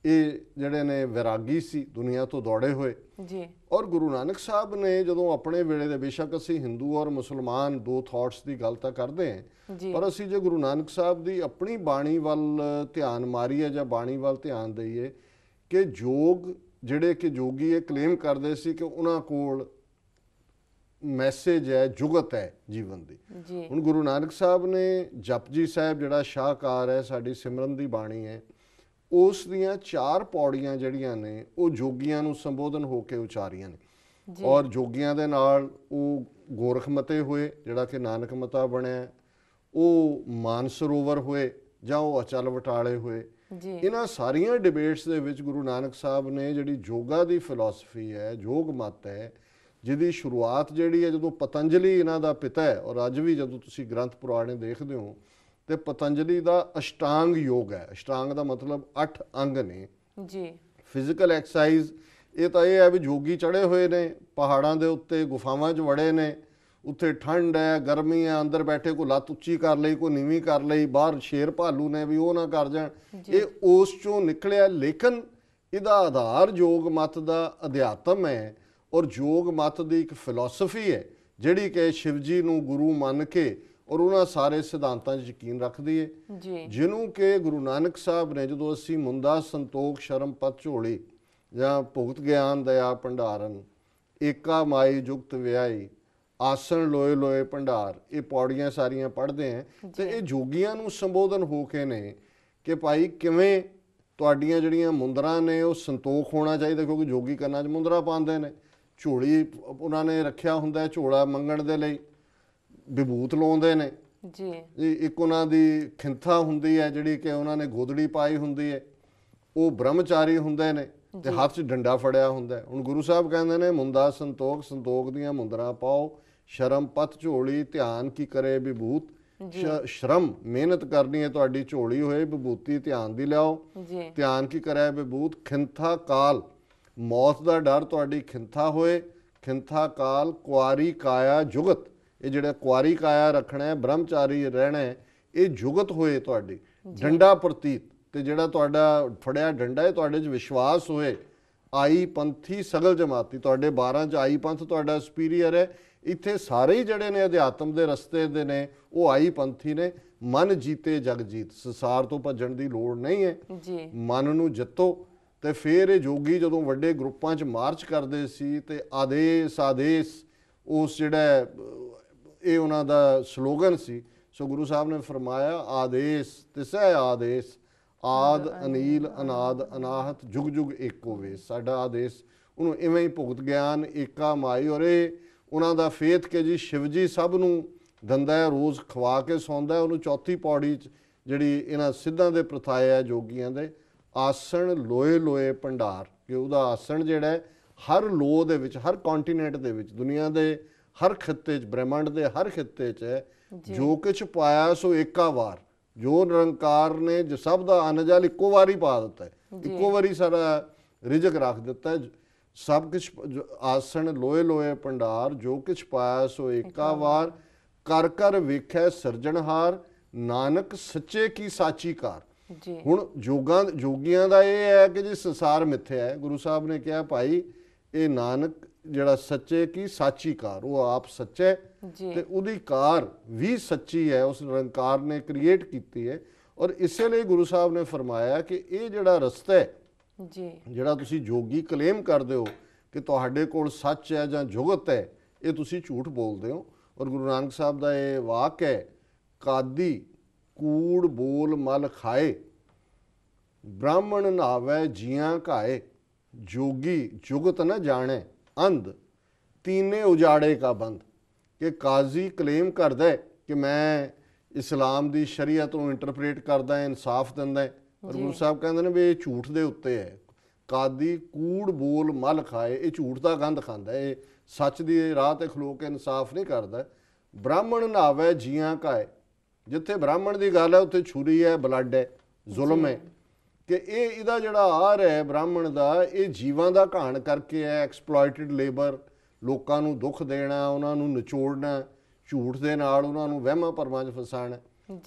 ਇਹ ਜਿਹੜੇ ਨੇ ਵਿਰਾਗੀ ਸੀ ਦੁਨੀਆ ਤੋਂ ਦੌੜੇ ਹੋਏ ਜੀ ਔਰ ਗੁਰੂ ਨਾਨਕ ਸਾਹਿਬ ਨੇ ਜਦੋਂ ਆਪਣੇ ਵੇਲੇ ਦੇ ਬੇਸ਼ੱਕ ਅਸੀਂ ਹਿੰਦੂ ਔਰ ਮੁਸਲਮਾਨ ਦੋ ਥਾਟਸ ਦੀ ਗੱਲ ਤਾਂ ਕਰਦੇ ਹਾਂ ਪਰ ਅਸੀਂ ਜੇ ਗੁਰੂ ਨਾਨਕ ਸਾਹਿਬ ਦੀ ਆਪਣੀ ਬਾਣੀ ਵੱਲ ਧਿਆਨ ਮਾਰੀਏ ਜਾਂ ਬਾਣੀ ਵੱਲ ਧਿਆਨ ਦਈਏ ਕਿ ਜੋਗ ਜਿਹੜੇ ਕਿ ਜੋਗੀ ਇਹ ਕਲੇਮ ਕਰਦੇ ਸੀ ਕਿ ਉਹਨਾਂ ਕੋਲ ਮੈਸੇਜ ਹੈ ਜੁਗਤ ਹੈ ਜੀਵਨ ਦੀ ਹੁਣ ਗੁਰੂ ਨਾਨਕ ਸਾਹਿਬ ਨੇ ਜਪਜੀ ਸਾਹਿਬ ਜਿਹੜਾ ਸ਼ਾਹਕਾਰ ਹੈ ਸਾਡੀ ਸਿਮਰਨ ਦੀ ਬਾਣੀ ਹੈ ਉਸ ਦੀਆਂ ਚਾਰ ਪੌੜੀਆਂ ਜਿਹੜੀਆਂ ਨੇ ਉਹ ਜੋਗੀਆਂ ਨੂੰ ਸੰਬੋਧਨ ਹੋ ਕੇ ਉਚਾਰੀਆਂ ਨੇ ਔਰ ਜੋਗੀਆਂ ਦੇ ਨਾਲ ਉਹ ਗੋਰਖਮਤੇ ਹੋਏ ਜਿਹੜਾ ਕਿ ਨਾਨਕ ਮਤਾ ਬਣਿਆ ਉਹ ਮਾਨਸਰੋਵਰ ਹੋਏ ਜਾਂ ਉਹ ਅਚਲ ਵਟਾਲੇ ਹੋਏ ਇਹਨਾਂ ਸਾਰੀਆਂ ਡਿਬੇਟਸ ਦੇ ਵਿੱਚ ਗੁਰੂ ਨਾਨਕ ਸਾਹਿਬ ਨੇ ਜਿਹੜੀ ਜੋਗਾ ਦੀ ਫਿਲਾਸਫੀ ਹੈ ਜੋਗ ਮਤ ਹੈ ਜਿਹਦੀ ਸ਼ੁਰੂਆਤ ਜਿਹੜੀ ਹੈ ਜਦੋਂ ਪਤੰਜਲੀ ਇਹਨਾਂ ਦਾ ਪਿਤਾ ਹੈ ਔਰ ਅੱਜ ਵੀ ਜਦੋਂ ਤੁਸੀਂ ਗ੍ਰੰਥ ਪੁਰਾਣੇ ਦੇਖਦੇ ਹੋ ਤੇ ਪਤੰਜਲੀ ਦਾ ਅਸ਼ਟਾਂਗ ਯੋਗ ਹੈ ਅਸ਼ਟਾਂਗ ਦਾ ਮਤਲਬ 8 ਅੰਗ ਨੇ ਜੀ ਫਿਜ਼ੀਕਲ ਐਕਸਰਸਾਈਜ਼ ਇਹ ਤਾਂ ਇਹ ਹੈ ਵੀ ਜੋਗੀ ਚੜੇ ਹੋਏ ਨੇ ਪਹਾੜਾਂ ਦੇ ਉੱਤੇ ਗੁਫਾਵਾਂ 'ਚ ਵੜੇ ਨੇ ਉੱਥੇ ਠੰਡ ਹੈ ਗਰਮੀ ਹੈ ਅੰਦਰ ਬੈਠੇ ਕੋ ਲੱਤ ਉੱਚੀ ਕਰ ਲਈ ਕੋ ਨੀਵੀਂ ਕਰ ਲਈ ਬਾਹਰ ਸ਼ੇਰ ਭਾਲੂ ਨੇ ਵੀ ਉਹ ਨਾ ਕਰ ਜਾਣ ਇਹ ਉਸ ਚੋਂ ਨਿਕਲਿਆ ਲੇਕਿਨ ਇਹਦਾ ਆਧਾਰ ਯੋਗ ਮਤ ਦਾ ਅਧਿਆਤਮ ਹੈ ਔਰ ਜੋਗ ਮਤ ਦੀ ਇੱਕ ਫਿਲਾਸਫੀ ਹੈ ਜਿਹੜੀ ਕਿ ਸ਼ਿਵ ਜੀ ਨੂੰ ਗੁਰੂ ਮੰਨ ਕੇ ਔਰ ਉਹਨਾਂ ਸਾਰੇ ਸਿਧਾਂਤਾਂ 'ਚ ਯਕੀਨ ਰੱਖਦੀ ਹੈ ਜਿਹਨੂੰ ਕਿ ਗੁਰੂ ਨਾਨਕ ਸਾਹਿਬ ਨੇ ਜਦੋਂ ਅਸੀਂ ਮੁੰਦਾ ਸੰਤੋਖ ਸ਼ਰਮ ਪਤ ਝੋਲੀ ਜਾਂ ਭੁਗਤ ਗਿਆਨ ਦਇਆ ਭੰਡਾਰਨ ਏਕਾ ਮਾਈ ਜੁਗਤ ਵਿਆਈ ਆਸਣ ਲੋਏ ਲੋਏ ਭੰਡਾਰ ਇਹ ਪੌੜੀਆਂ ਸਾਰੀਆਂ ਪੜ੍ਹਦੇ ਆ ਤੇ ਇਹ ਜੋਗੀਆਂ ਨੂੰ ਸੰਬੋਧਨ ਹੋ ਕੇ ਨੇ ਕਿ ਭਾਈ ਕਿਵੇਂ ਤੁਹਾਡੀਆਂ ਜਿਹੜੀਆਂ ਮੁੰਦਰਾ ਨੇ ਉਹ ਸੰਤੋਖ ਹੋਣਾ ਚਾਹੀਦਾ ਕਿਉਂਕਿ ਜੋਗੀ ਕਰਨਾ ਚ ਮੁੰਦਰਾ ਪਾਉਂਦੇ ਨੇ ਝੋਲੀ ਉਹਨਾਂ ਨੇ ਰੱਖਿਆ ਹੁੰਦਾ ਝੋਲਾ ਮੰਗਣ ਦੇ ਲਈ ਵਿਭੂਤ ਲਾਉਂਦੇ ਨੇ ਜੀ ਇੱਕ ਉਹਨਾਂ ਦੀ ਖਿੰਥਾ ਹੁੰਦੀ ਹੈ ਜਿਹੜੀ ਕਿ ਉਹਨਾਂ ਨੇ ਗੋਦੜੀ ਪਾਈ ਹੁੰਦੀ ਹੈ ਉਹ ਬ੍ਰਹਮਚਾਰੀ ਹੁੰਦੇ ਨੇ ਤੇ ਹੱਥ 'ਚ ਡੰਡਾ ਫੜਿਆ ਹੁੰਦਾ ਹੁਣ ਗੁਰੂ ਸਾਹਿਬ ਕਹਿੰਦੇ ਨੇ ਮੁੰਦਾ ਸੰਤੋਖ ਸੰਤੋਖ ਦੀਆਂ ਮੁੰਦਰਾ ਪਾਓ ਸ਼ਰਮ ਪਤ ਝੋਲੀ ਧਿਆਨ ਕੀ ਕਰੇ ਵਿਭੂਤ ਸ਼ਰਮ ਮਿਹਨਤ ਕਰਨੀ ਹੈ ਤੁਹਾਡੀ ਝੋਲੀ ਹੋਏ ਵਿਭੂਤੀ ਧਿਆਨ ਦੀ ਲਿਆਓ ਧਿਆਨ ਕੀ ਕਰੇ ਵਿਭੂਤ ਖਿੰਥਾ ਕਾਲ ਮੌਤ ਦਾ ਡਰ ਤੁਹਾਡੀ ਖਿੰਥਾ ਹੋਏ ਖਿੰਥਾ ਕਾਲ ਕੁਆਰੀ ਕਾਇਆ ਜੁਗਤ ਇਹ ਜਿਹੜਾ ਕੁਆਰੀ ਕਾਇਆ ਰੱਖਣਾ ਹੈ ਬ੍ਰਹਮਚਾਰੀ ਰਹਿਣਾ ਹੈ ਇਹ ਜੁਗਤ ਹੋਏ ਤੁਹਾਡੀ ਡੰਡਾ ਪ੍ਰਤੀਤ ਤੇ ਜਿਹੜਾ ਤੁਹਾਡਾ ਫੜਿਆ ਡੰਡਾ ਹੈ ਤੁਹਾਡੇ 'ਚ ਵਿਸ਼ਵਾਸ ਹੋਏ ਆਈ ਪੰਥੀ ਸਗਲ ਜਮਾਤੀ ਤੁਹਾਡੇ 12 'ਚ ਆਈ ਪੰਥ ਤੁਹਾਡਾ ਸੁਪੀਰੀਅਰ ਹੈ ਇੱਥੇ ਸਾਰੇ ਹੀ ਜਿਹੜੇ ਨੇ ਅਧਿਆਤਮ ਦੇ ਰਸਤੇ ਦੇ ਨੇ ਉਹ ਆਈ ਪੰਥੀ ਨੇ ਮਨ ਜੀਤੇ ਜਗ ਜੀਤ ਸੰਸਾਰ ਤੋਂ ਭੱਜਣ ਦੀ ਲੋੜ ਨਹੀਂ ਹੈ ਜੀ ਮਨ ਨੂੰ ਜਿੱਤੋ ਤੇ ਫਿਰ ਇਹ ਜੋਗੀ ਜਦੋਂ ਵੱਡੇ ਗਰੁੱਪਾਂ 'ਚ ਮਾਰਚ ਕਰਦੇ ਸੀ ਤੇ ਆਦੇਸ਼ ਆਦੇਸ਼ ਉਸ ਜਿਹੜਾ ਇਹ ਉਹਨਾਂ ਦਾ ਸਲੋਗਨ ਸੀ ਸੋ ਗੁਰੂ ਸਾਹਿਬ ਨੇ ਫਰਮਾਇਆ ਆਦੇਸ਼ ਤਿਸੈ ਆਦੇਸ਼ ਆਦ ਅਨੀਲ ਅਨਾਦ ਅਨਾਹਤ ਜੁਗ ਜੁਗ ਏਕੋ ਵੇ ਸਾਡਾ ਆਦੇਸ਼ ਉਹਨੂੰ ਇਵੇਂ ਹੀ ਭੁਗਤ ਗਿਆਨ ਏਕਾ ਮਾਈ ਔਰੇ ਉਹਨਾਂ ਦਾ ਫੇਥ ਕੇ ਜੀ ਸ਼ਿਵਜੀ ਸਭ ਨੂੰ ਦੰਦਾ ਹੈ ਰੋਜ਼ ਖਵਾ ਕੇ ਸੌਂਦਾ ਉਹਨੂੰ ਚੌਥੀ ਪੌੜੀ ਚ ਜਿਹੜੀ ਇਹਨਾਂ ਸਿੱਧਾਂ ਦੇ ਪ੍ਰਥਾਏ ਆ ਜੋਗੀਆਂ ਦੇ ਆਸਣ ਲੋਏ ਲੋਏ ਭੰਡਾਰ ਕਿ ਉਹਦਾ ਆਸਣ ਜਿਹੜਾ ਹਰ ਲੋ ਦੇ ਵਿੱਚ ਹਰ ਕੰਟੀਨੈਂਟ ਦੇ ਵਿੱਚ ਦੁਨੀਆ ਦੇ ਹਰ ਖਿੱਤੇ 'ਚ ਬ੍ਰਹਿਮੰਡ ਦੇ ਹਰ ਖਿੱਤੇ 'ਚ ਜੋ ਕੁਝ ਪਾਇਆ ਸੋ ਏਕਾ ਵਾਰ ਜੋ ਨਿਰੰਕਾਰ ਨੇ ਜੋ ਸਭ ਦਾ ਅਨਜਲ ਇੱਕੋ ਵਾਰੀ ਪਾ ਦਿੱਤਾ ਇੱਕੋ ਵਾਰੀ ਸਾਰਾ ਰਿਜਕ ਰੱਖ ਦਿੱਤਾ ਸਭ ਕੁਝ ਆਸਣ ਲੋਏ ਲੋਏ ਭੰਡਾਰ ਜੋ ਕੁਝ ਪਾਇਆ ਸੋ ਏਕਾ ਵਾਰ ਕਰ ਕਰ ਵੇਖੈ ਸਰਜਣਹਾਰ ਨਾਨਕ ਸੱਚੇ ਕੀ ਸਾਚੀ ਕਾਰ ਜੀ ਹੁਣ ਜੋਗਾਂ ਜੋਗੀਆਂ ਦਾ ਇਹ ਹੈ ਕਿ ਜੀ ਸੰਸਾਰ ਮਿੱਥਿਆ ਹੈ ਗੁਰੂ ਸਾਹਿਬ ਨੇ ਕਿਹਾ ਭਾਈ ਇਹ ਨਾਨਕ ਜਿਹੜਾ ਸੱਚੇ ਕੀ ਸਾਚੀ ਕਾਰ ਉਹ ਆਪ ਸੱਚੇ ਤੇ ਉਹਦੀ ਕਾਰ ਵੀ ਸੱਚੀ ਹੈ ਉਸ ਨਿਰੰਕਾਰ ਨੇ ਕ੍ਰੀਏਟ ਕੀਤੀ ਹੈ ਔਰ ਇਸੇ ਲਈ ਗੁਰੂ ਸਾਹਿਬ ਨੇ ਫਰਮਾਇਆ ਕਿ ਇਹ ਜਿਹੜਾ ਰਸਤਾ ਹੈ ਜੀ ਜਿਹੜਾ ਤੁਸੀਂ ਜੋਗੀ ਕਲੇਮ ਕਰਦੇ ਹੋ ਕਿ ਤੁਹਾਡੇ ਕੋਲ ਸੱਚ ਹੈ ਜਾਂ ਜੁਗਤ ਹੈ ਇਹ ਤੁਸੀਂ ਝੂਠ ਬੋਲਦੇ ਹੋ ਔਰ ਗੁਰੂ ਨਾਨਕ ਸਾਹਿਬ ਦਾ ਇਹ ਵਾਕ ਹੈ ਕਾਦੀ ਕੂੜ ਬੋਲ ਮਲ ਖਾਏ ਬ੍ਰਾਹਮਣ ਨਾਵੇ ਜੀਆਂ ਘਾਏ ਜੋਗੀ ਜੁਗਤ ਨ ਜਾਣੇ ਅੰਧ ਤੀਨੇ ਉਜਾੜੇ ਕਾ ਬੰਦ ਕਿ ਕਾਜ਼ੀ ਕਲੇਮ ਕਰਦਾ ਕਿ ਮੈਂ ਇਸਲਾਮ ਦੀ ਸ਼ਰੀਅਤ ਨੂੰ ਇੰਟਰਪ੍ਰੀਟ ਕਰਦਾ ਇਨਸਾਫ ਦਿੰਦਾ ਪਰ ਗੁਰੂ ਸਾਹਿਬ ਕਹਿੰਦੇ ਨੇ ਵੀ ਇਹ ਝੂਠ ਦੇ ਉੱਤੇ ਹੈ ਕਾਦੀ ਕੂੜ ਬੋਲ ਮਲ ਖਾਏ ਇਹ ਝੂਠ ਦਾ ਗੰਧ ਖਾਂਦਾ ਇਹ ਸੱਚ ਦੀ ਰਾਹ ਤੇ ਖਲੋ ਕੇ ਇਨਸਾਫ ਨਹੀਂ ਕਰਦਾ ਬ੍ਰਾਹਮਣ ਨਾਵੇ ਜੀਆਂ ਕਾਏ ਜਿੱਥੇ ਬ੍ਰਾਹਮਣ ਦੀ ਗੱਲ ਹੈ ਉੱਥੇ ਛੁਰੀ ਹੈ ਬਲੱਡ ਹੈ ਜ਼ੁਲਮ ਹੈ ਕਿ ਇਹ ਇਹਦਾ ਜਿਹੜਾ ਆਰ ਹੈ ਬ੍ਰਾਹਮਣ ਦਾ ਇਹ ਜੀਵਾਂ ਦਾ ਘਾਣ ਕਰਕੇ ਹੈ ਐਕਸਪਲੋਇਟਡ ਲੇਬਰ ਲੋਕਾਂ ਨੂੰ ਦੁੱਖ ਦੇਣਾ ਉਹਨਾਂ ਨੂੰ ਨਿਚੋੜਨਾ ਝੂਠ ਦੇ ਨਾਲ ਉਹਨਾਂ ਨੂੰ ਵਹਿਮਾਂ ਪਰਮਾਂ 'ਚ ਫਸਾਣਾ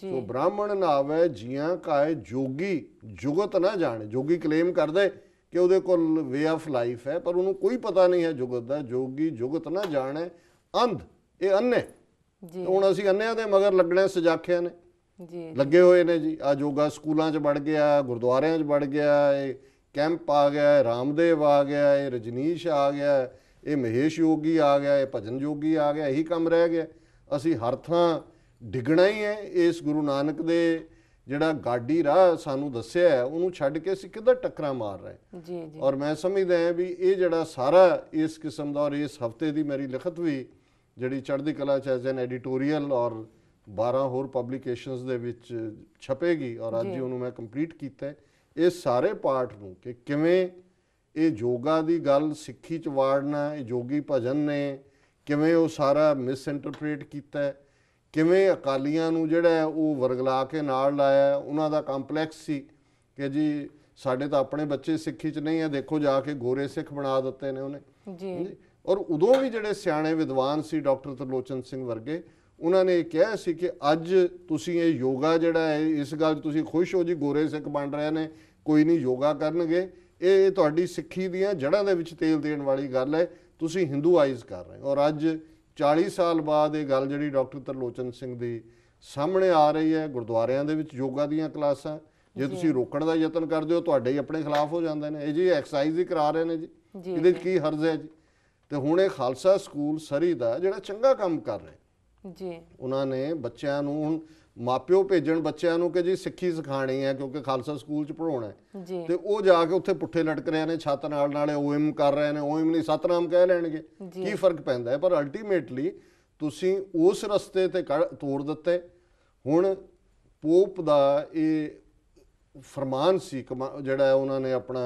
ਜੀ ਸੋ ਬ੍ਰਾਹਮਣ ਨਾਵੇ ਜੀਆਂ ਕਾਏ ਜੋਗੀ ਜੁਗਤ ਨਾ ਜਾਣ ਜੋਗੀ ਕਲੇਮ ਕਰਦਾ ਕਿ ਉਹਦੇ ਕੋਲ ਵੇ ਆਫ ਲਾਈਫ ਹੈ ਪਰ ਉਹਨੂੰ ਕੋਈ ਪਤਾ ਨਹੀਂ ਹੈ ਜੁਗਤ ਦਾ ਜੋਗੀ ਜੁਗਤ ਨਾ ਜਾਣੇ ਅੰਧ ਇਹ ਅੰਨੇ ਜੀ ਹੁਣ ਅਸੀਂ ਅੰਨਿਆਂ ਦੇ ਮਗਰ ਲੱਗਣੇ ਸਜਾਖਿਆ ਨੇ ਜੀ ਲੱਗੇ ਹੋਏ ਨੇ ਜੀ ਆ ਜੋਗਾ ਸਕੂਲਾਂ 'ਚ ਵੜ ਗਿਆ ਗੁਰਦੁਆਰਿਆਂ 'ਚ ਵੜ ਗਿਆ ਇਹ ਕੈਂਪ ਆ ਗਿਆ ਰਾਮਦੇਵ ਆ ਗਿਆ ਇਹ ਰਜਨੀਸ਼ ਆ ਗਿਆ ਇਹ ਮਹੇਸ਼ ਯੋਗੀ ਆ ਗਿਆ ਇਹ ਭਜਨ ਯੋਗੀ ਆ ਗਿਆ ਇਹੀ ਕੰਮ ਰਹਿ ਗਿਆ ਅਸੀਂ ਹਰ ਥਾਂ ਡਿਗਣਾ ਹੀ ਹੈ ਇਸ ਗੁਰੂ ਨਾਨਕ ਦੇ ਜਿਹੜਾ ਗਾਡੀ ਰਾਹ ਸਾਨੂੰ ਦੱਸਿਆ ਹੈ ਉਹਨੂੰ ਛੱਡ ਕੇ ਅਸੀਂ ਕਿੱਧਰ ਟੱਕਰਾਂ ਮਾਰ ਰਹੇ ਜੀ ਜੀ ਔਰ ਮੈਂ ਸਮਝਦਾ ਹਾਂ ਵੀ ਇਹ ਜਿਹੜਾ ਸਾਰਾ ਇਸ ਕਿਸਮ ਦਾ ਔਰ ਇਸ ਹਫਤੇ ਦੀ ਮੇਰੀ ਲਿਖਤ ਵੀ ਜਿਹੜੀ ਚੜ੍ਹਦੀ ਕਲਾ ਚ ਐਜ਼ ਐਨ ਐਡੀਟੋਰੀਅਲ ਔਰ 12 ਹੋਰ ਪਬਲੀਕੇਸ਼ਨਸ ਦੇ ਵਿੱਚ ਛਪੇਗੀ ਔਰ ਅੱਜ ਹੀ ਉਹਨੂੰ ਮੈਂ ਕੰਪਲੀਟ ਕੀਤਾ ਇਹ ਸਾਰੇ ਪਾਰਟ ਨੂੰ ਕਿ ਕਿਵੇਂ ਇਹ ਜੋਗਾ ਦੀ ਗੱਲ ਸਿੱਖੀ ਚ ਵਾੜਨਾ ਇਹ ਜੋਗੀ ਭਜਨ ਨੇ ਕਿਵੇਂ ਉਹ ਸਾਰਾ ਮਿਸ ਇੰਟਰਪ੍ਰੀਟ ਕੀਤਾ ਹੈ ਕਿਵੇਂ ਅਕਾਲੀਆਂ ਨੂੰ ਜਿਹੜਾ ਉਹ ਵਰਗਲਾ ਕੇ ਨਾਲ ਲਾਇਆ ਉਹਨਾਂ ਦਾ ਕੰਪਲੈਕਸ ਸੀ ਕਿ ਜੀ ਸਾਡੇ ਤਾਂ ਆਪਣੇ ਬੱਚੇ ਸਿੱਖੀ ਚ ਨਹੀਂ ਆ ਦੇਖੋ ਜਾ ਕੇ ਗੋਰੇ ਸਿੱਖ ਬਣਾ ਦਿੱਤੇ ਨੇ ਉਹਨੇ ਜੀ ਔਰ ਉਦੋਂ ਵੀ ਜਿਹੜੇ ਸਿਆਣੇ ਵਿਦਵਾਨ ਸੀ ਡਾਕਟਰ ਤਰਲੋਚਨ ਸਿੰਘ ਵਰਗੇ ਉਹਨਾਂ ਨੇ ਕਿਹਾ ਸੀ ਕਿ ਅੱਜ ਤੁਸੀਂ ਇਹ ਯੋਗਾ ਜਿਹੜਾ ਹੈ ਇਸ ਗੱਲ ਤੁਸੀਂ ਖੁਸ਼ ਹੋ ਜੀ ਗੋਰੇ ਸਿੱਖ ਬਣ ਰਹੇ ਨੇ ਕੋਈ ਨਹੀਂ ਯੋਗਾ ਕਰਨਗੇ ਇਹ ਤੁਹਾਡੀ ਸਿੱਖੀ ਦੀਆਂ ਜੜਾਂ ਦੇ ਵਿੱਚ ਤੇਲ ਦੇਣ ਵਾਲੀ ਗੱਲ ਹੈ ਤੁਸੀਂ ਹਿੰਦੂਆਇਜ਼ ਕਰ ਰਹੇ ਹੋ ਔਰ ਅੱਜ 40 ਸਾਲ ਬਾਅਦ ਇਹ ਗੱਲ ਜਿਹੜੀ ਡਾਕਟਰ ਤਰਲੋਚਨ ਸਿੰਘ ਦੀ ਸਾਹਮਣੇ ਆ ਰਹੀ ਹੈ ਗੁਰਦੁਆਰਿਆਂ ਦੇ ਵਿੱਚ ਯੋਗਾ ਦੀਆਂ ਕਲਾਸਾਂ ਜੇ ਤੁਸੀਂ ਰੋਕਣ ਦਾ ਯਤਨ ਕਰਦੇ ਹੋ ਤੁਹਾਡੇ ਹੀ ਆਪਣੇ ਖਿਲਾਫ ਹੋ ਜਾਂਦੇ ਨੇ ਇਹ ਜੀ ਐਕਸਰਸਾਈਜ਼ ਹੀ ਕਰਾ ਰਹੇ ਨੇ ਜੀ ਇਹਦੇ ਕੀ ਹਰਜ਼ ਹੈ ਜੀ ਤੇ ਹੁਣ ਇਹ ਖਾਲਸਾ ਸਕੂਲ ਸਰੀ ਦਾ ਜਿਹੜਾ ਚੰਗਾ ਕੰਮ ਕਰ ਰਿਹਾ ਜੀ ਉਹਨਾਂ ਨੇ ਬੱਚਿਆਂ ਨੂੰ ਹੁਣ ਮਾਪਿਓ ਭੇਜਣ ਬੱਚਿਆਂ ਨੂੰ ਕਿ ਜੀ ਸਿੱਖੀ ਸਿਖਾਣੀ ਹੈ ਕਿਉਂਕਿ ਖਾਲਸਾ ਸਕੂਲ ਚ ਪੜਾਉਣਾ ਹੈ ਤੇ ਉਹ ਜਾ ਕੇ ਉੱਥੇ ਪੁੱਠੇ ਲਟਕ ਰਹੇ ਨੇ ਛੱਤ ਨਾਲ ਨਾਲੇ ਓਐਮ ਕਰ ਰਹੇ ਨੇ ਓਐਮ ਨਹੀਂ ਸਤਨਾਮ ਕਹਿ ਲੈਣਗੇ ਕੀ ਫਰਕ ਪੈਂਦਾ ਹੈ ਪਰ ਅਲਟੀਮੇਟਲੀ ਤੁਸੀਂ ਉਸ ਰਸਤੇ ਤੇ ਤੋੜ ਦਿੱਤੇ ਹੁਣ ਪੋਪ ਦਾ ਇਹ ਫਰਮਾਨ ਸੀ ਜਿਹੜਾ ਉਹਨਾਂ ਨੇ ਆਪਣਾ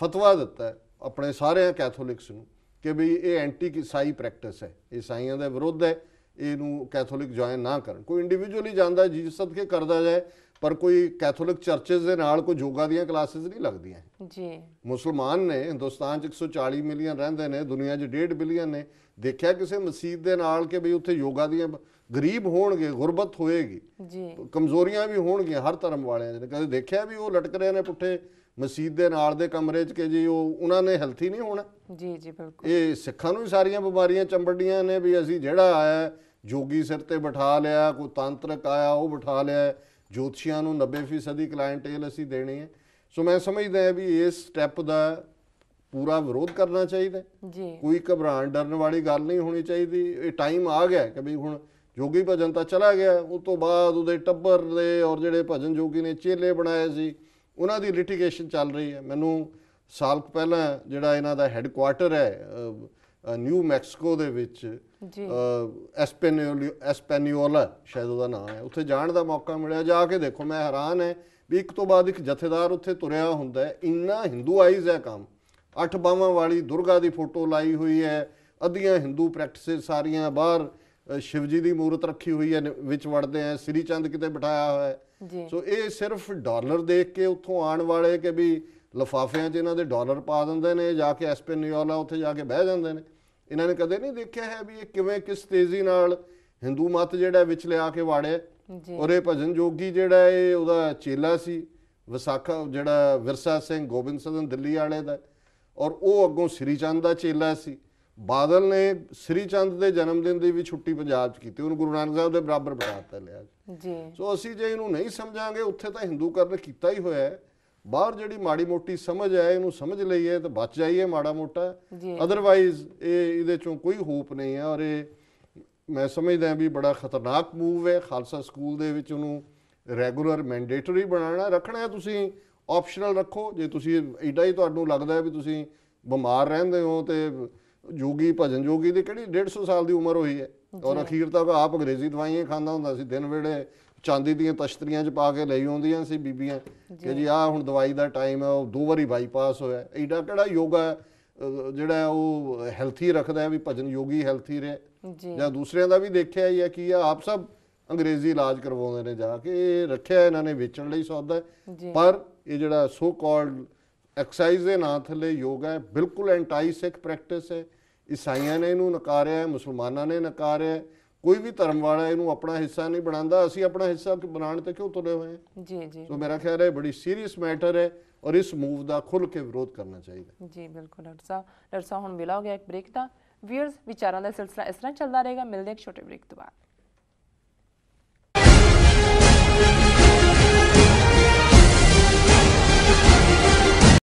ਫਤਵਾ ਦਿੱਤਾ ਆਪਣੇ ਸਾਰੇ ਕੈਥੋਲਿਕਸ ਨੂੰ ਕਿ ਵੀ ਇਹ ਐਂਟੀ ਈਸਾਈ ਪ੍ਰੈਕਟਿਸ ਹੈ ਈਸਾਈਆਂ ਦਾ ਵਿਰੋਧ ਹੈ ਇਹਨੂੰ ਕੈਥੋਲਿਕ ਜੁਆਇਨ ਨਾ ਕਰਨ ਕੋਈ ਇੰਡੀਵਿਜੂਅਲੀ ਜਾਂਦਾ ਜੀ ਕੇ ਕਰਦਾ ਜਾਏ ਪਰ ਕੋਈ ਕੈਥੋਲਿਕ ਚਰਚਸ ਦੇ ਨਾਲ ਕੋਈ ਯੋਗਾ ਦੀਆਂ ਕਲਾਸਿਸ ਨਹੀਂ ਲੱਗਦੀਆਂ ਜੀ ਮੁਸਲਮਾਨ ਨੇ ਹਿੰਦੁਸਤਾਨ 'ਚ 140 ਮਿਲੀਅਨ ਰਹਿੰਦੇ ਨੇ ਦੁਨੀਆ 'ਚ 1.5 ਬਿਲੀਅਨ ਨੇ ਦੇਖਿਆ ਕਿਸੇ ਮਸਜਿਦ ਦੇ ਨਾਲ ਕਿ ਵੀ ਉੱਥੇ ਯੋਗਾ ਦੀਆਂ ਗਰੀਬ ਹੋਣਗੇ ਗੁਰਬਤ ਹੋਏਗੀ ਜੀ ਕਮਜ਼ੋਰੀਆਂ ਵੀ ਹੋਣਗੀਆਂ ਹਰ ਧਰਮ ਵਾਲਿਆਂ ਦੇ ਕਦੇ ਦੇਖਿਆ ਵੀ ਉਹ ਲਟਕ ਰਹੇ ਨੇ ਪੁੱਠੇ ਮਸਜਿਦ ਦੇ ਨਾਲ ਦੇ ਕਮਰੇ 'ਚ ਕਿ ਜੀ ਉਹ ਉਹਨਾਂ ਨੇ ਹੈਲਥੀ ਨਹੀਂ ਹੋਣਾ ਜੀ ਜੀ ਬਿਲਕੁਲ ਇਹ ਸਿੱਖਾਂ ਨੂੰ ਹੀ ਸਾਰੀਆਂ ਬਿਮਾਰੀਆਂ ਚੰਬੜੀਆਂ ਨੇ ਵੀ ਅਸੀਂ ਜਿਹੜਾ ਆਇਆ ਜੋਗੀ ਸਿਰ ਤੇ ਬਿਠਾ ਲਿਆ ਕੋਈ ਤੰਤਰਕ ਆਇਆ ਉਹ ਬਿਠਾ ਲਿਆ ਜੋਤਸ਼ੀਆਂ ਨੂੰ 90% ਦੀ ਕਲਾਇੰਟੇਲ ਅਸੀਂ ਦੇਣੀ ਹੈ ਸੋ ਮੈਂ ਸਮਝਦਾ ਹਾਂ ਵੀ ਇਸ ਸਟੈਪ ਦਾ ਪੂਰਾ ਵਿਰੋਧ ਕਰਨਾ ਚਾਹੀਦਾ ਜੀ ਕੋਈ ਘਬਰਾਣ ਡਰਨ ਵਾਲੀ ਗੱਲ ਨਹੀਂ ਹੋਣੀ ਚਾਹੀਦੀ ਇਹ ਟਾਈਮ ਆ ਗਿਆ ਕਿ ਵੀ ਹੁਣ ਜੋਗੀ ਭਜਨ ਤਾਂ ਚਲਾ ਗਿਆ ਉਸ ਤੋਂ ਬਾਅਦ ਉਹਦੇ ਟੱਬਰ ਦੇ ਔਰ ਜਿਹੜੇ ਭਜਨ ਜੋਗੀ ਨੇ ਚੇਲੇ ਬਣਾਏ ਸੀ ਉਹਨਾਂ ਦੀ ਲਿਟੀਗੇਸ਼ਨ ਚੱਲ ਰਹੀ ਹੈ ਮੈਨੂੰ ਸਾਲ ਕੁ ਪਹਿਲਾਂ ਜਿਹੜਾ ਇਹਨਾਂ ਦਾ ਹੈੱਡਕੁਆਰਟਰ ਹੈ ਨਿਊ ਮੈਕਸੀਕੋ ਦੇ ਵਿੱਚ ਜੀ ਐਸਪੈਨਿਓਲਾ ਸ਼ਾਇਦ ਉਹਦਾ ਨਾਮ ਹੈ ਉੱਥੇ ਜਾਣ ਦਾ ਮੌਕਾ ਮਿਲਿਆ ਜਾ ਕੇ ਦੇਖੋ ਮੈਂ ਹੈਰਾਨ ਹੈ ਵੀ ਇੱਕ ਤੋਂ ਬਾਅਦ ਇੱਕ ਜਥੇਦਾਰ ਉੱਥੇ ਤੁਰਿਆ ਹੁੰਦਾ ਇੰਨਾ ਇੰਨਾ ਹਿੰਦੂਆਈਜ਼ ਹੈ ਕੰਮ ਅੱਠ ਬਾਵਾਂ ਵਾਲੀ ਦੁਰਗਾ ਦੀ ਫੋਟੋ ਲਾਈ ਹੋਈ ਹੈ ਅਧੀਆਂ ਹਿੰਦੂ ਪ੍ਰੈਕਟਿਸਸ ਸਾਰੀਆਂ ਬਾਹਰ ਸ਼ਿਵ ਜੀ ਦੀ ਮੂਰਤ ਰੱਖੀ ਹੋਈ ਹੈ ਵਿੱਚ ਵੜਦੇ ਆ ਸ੍ਰੀ ਚੰਦ ਕਿਤੇ ਬਿਠਾਇਆ ਹੋਇਆ ਹੈ ਸੋ ਇਹ ਸਿਰਫ ਡਾਲਰ ਦੇਖ ਕੇ ਉੱਥੋਂ ਆਉਣ ਵਾਲੇ ਕਿ ਵੀ ਲਫਾਫਿਆਂ 'ਚ ਇਹਨਾਂ ਦੇ ਡਾਲਰ ਪਾ ਦਿੰਦੇ ਨੇ ਜਾ ਕੇ ਐਸਪੈਨਿਓਲਾ ਉੱਥੇ ਜਾ ਕੇ ਬਹਿ ਜਾਂਦੇ ਨੇ ਇਹਨਾਂ ਨੇ ਕਦੇ ਨਹੀਂ ਦੇਖਿਆ ਹੈ ਵੀ ਇਹ ਕਿਵੇਂ ਕਿਸ ਤੇਜ਼ੀ ਨਾਲ ਹਿੰਦੂ ਮਤ ਜਿਹੜਾ ਵਿੱਚ ਲਿਆ ਕੇ ਵਾੜਿਆ ਔਰ ਇਹ ਭਜਨ ਜੋਗੀ ਜਿਹੜਾ ਇਹ ਉਹਦਾ ਚੇਲਾ ਸੀ ਵਿਸਾਖਾ ਜਿਹੜਾ ਵਿਰਸਾ ਸਿੰਘ ਗੋਬਿੰਦ ਸਿੰਘ ਦਿੱਲੀ ਵਾਲੇ ਦਾ ਔਰ ਉਹ ਅੱਗੋਂ ਸ੍ਰੀ ਚੰਦ ਦਾ ਚੇਲਾ ਸੀ ਬਾਦਲ ਨੇ ਸ੍ਰੀ ਚੰਦ ਦੇ ਜਨਮ ਦਿਨ ਦੀ ਵੀ ਛੁੱਟੀ ਪੰਜਾਬ 'ਚ ਕੀਤੀ ਉਹਨੂੰ ਗੁਰੂ ਨਾਨਕ ਸਾਹਿਬ ਦੇ ਬਰਾਬਰ ਬਣਾਤਾ ਲਿਆ ਜੀ ਸੋ ਅਸੀਂ ਜੇ ਇਹਨੂੰ ਨਹੀਂ ਸਮਝਾਂਗੇ ਉੱਥੇ ਤਾਂ ਹਿੰਦੂ ਕਰਨ ਕੀਤਾ ਹੀ ਹੋਇਆ ਹੈ ਬਾਹਰ ਜਿਹੜੀ ਮਾੜੀ ਮੋਟੀ ਸਮਝ ਆਏ ਇਹਨੂੰ ਸਮਝ ਲਈਏ ਤਾਂ ਬਚ ਜਾਈਏ ਮਾੜਾ ਮੋਟਾ ਅਦਰਵਾਈਜ਼ ਇਹ ਇਹਦੇ ਚੋਂ ਕੋਈ ਹੋਪ ਨਹੀਂ ਹੈ ਔਰ ਇਹ ਮੈਂ ਸਮਝਦਾ ਵੀ ਬੜਾ ਖਤਰਨਾਕ ਮੂਵ ਹੈ ਖਾਲਸਾ ਸਕੂਲ ਦੇ ਵਿੱਚ ਉਹਨੂੰ ਰੈਗੂਲਰ ਮੈਂਡੇਟਰੀ ਬਣਾਉਣਾ ਰੱਖਣਾ ਤੁਸੀਂ ਆਪਸ਼ਨਲ ਰੱਖੋ ਜੇ ਤੁਸੀਂ ਐਡਾ ਹੀ ਤੁਹਾਨੂੰ ਲੱਗਦਾ ਹੈ ਵੀ ਤੁਸੀਂ ਬਿਮਾਰ ਰਹਿੰਦੇ ਹੋ ਤੇ ਜੋਗੀ ਭਜਨ ਜੋਗੀ ਦੀ ਕਿਹੜੀ 150 ਸਾਲ ਦੀ ਉਮਰ ਹੋਈ ਹੈ ਔਰ ਅਖੀਰ ਤੱਕ ਆਪ ਅੰਗਰੇਜ਼ੀ ਦਵਾਈਆਂ ਖਾਂਦਾ ਹੁੰਦਾ ਸੀ ਦਿਨ ਵੇੜੇ ਚਾਂਦੀ ਦੀਆਂ ਤਸ਼ਤਰੀਆਂ 'ਚ ਪਾ ਕੇ ਲਈ ਆਉਂਦੀਆਂ ਸੀ ਬੀਬੀਆਂ ਕਿ ਜੀ ਆ ਹੁਣ ਦਵਾਈ ਦਾ ਟਾਈਮ ਹੈ ਉਹ ਦੋ ਵਾਰੀ ਬਾਈਪਾਸ ਹੋਇਆ ਐਡਾ ਕਿਹੜਾ ਯੋਗਾ ਜਿਹੜਾ ਉਹ ਹੈਲਥੀ ਰੱਖਦਾ ਵੀ ਭਜਨ ਯੋਗੀ ਹੈਲਥੀ ਰਹੇ ਜਾਂ ਦੂਸਰਿਆਂ ਦਾ ਵੀ ਦੇਖਿਆ ਹੀ ਹੈ ਕਿ ਆ ਆਪ ਸਭ ਅੰਗਰੇਜ਼ੀ ਇਲਾਜ ਕਰਵਾਉਂਦੇ ਨੇ ਜਾ ਕੇ ਰੱਖਿਆ ਇਹਨਾਂ ਨੇ ਵੇਚਣ ਲਈ ਸੌਦਾ ਪਰ ਇਹ ਜਿਹੜਾ ਸੋ ਕਾਲਡ ਐਕਸਰਸਾਈਜ਼ ਦੇ ਨਾਂ ਥੱਲੇ ਯੋਗਾ ਹੈ ਬਿਲਕੁਲ ਐਂਟਾਈ ਸਿੱਖ ਪ੍ਰੈਕਟਿਸ ਹੈ ਈਸਾਈਆਂ ਨੇ ਇਹਨੂੰ ਨਕਾਰਿਆ ਹੈ ਮੁਸਲਮਾਨਾਂ ਨੇ ਨਕਾਰਿਆ ਕੋਈ ਵੀ ਧਰਮ ਵਾਲਾ ਇਹਨੂੰ ਆਪਣਾ ਹਿੱਸਾ ਨਹੀਂ ਬਣਾਉਂਦਾ ਅਸੀਂ ਆਪਣਾ ਹਿੱਸਾ ਬਣਾਉਣ ਤੇ ਕਿਉਂ ਤੁਰੇ ਹੋਏ ਹਾਂ ਜੀ ਜੀ ਸੋ ਮੇਰਾ ਖਿਆਲ ਹੈ ਬੜੀ ਸੀਰੀਅਸ ਮੈਟਰ ਹੈ ਔਰ ਇਸ ਮੂਵ ਦਾ ਖੁੱਲ ਕੇ ਵਿਰੋਧ ਕਰਨਾ ਚਾਹੀਦਾ ਜੀ ਬਿਲਕੁਲ ਡਾਕਟਰ ਸਾਹਿਬ ਡਾਕਟਰ ਸਾਹਿਬ ਹੁਣ ਮਿਲਾ ਹੋ ਗਿਆ ਇੱਕ ਬ੍ਰੇਕ ਦਾ ਵੀਅਰਸ ਵਿਚਾਰਾਂ ਦਾ ਸਿਲਸਿਲਾ ਇਸ ਤਰ੍ਹਾਂ ਚੱਲਦਾ ਰਹੇਗਾ ਮਿਲਦੇ ਇੱਕ ਛੋਟੇ ਬ੍ਰੇਕ ਤੋਂ ਬਾਅਦ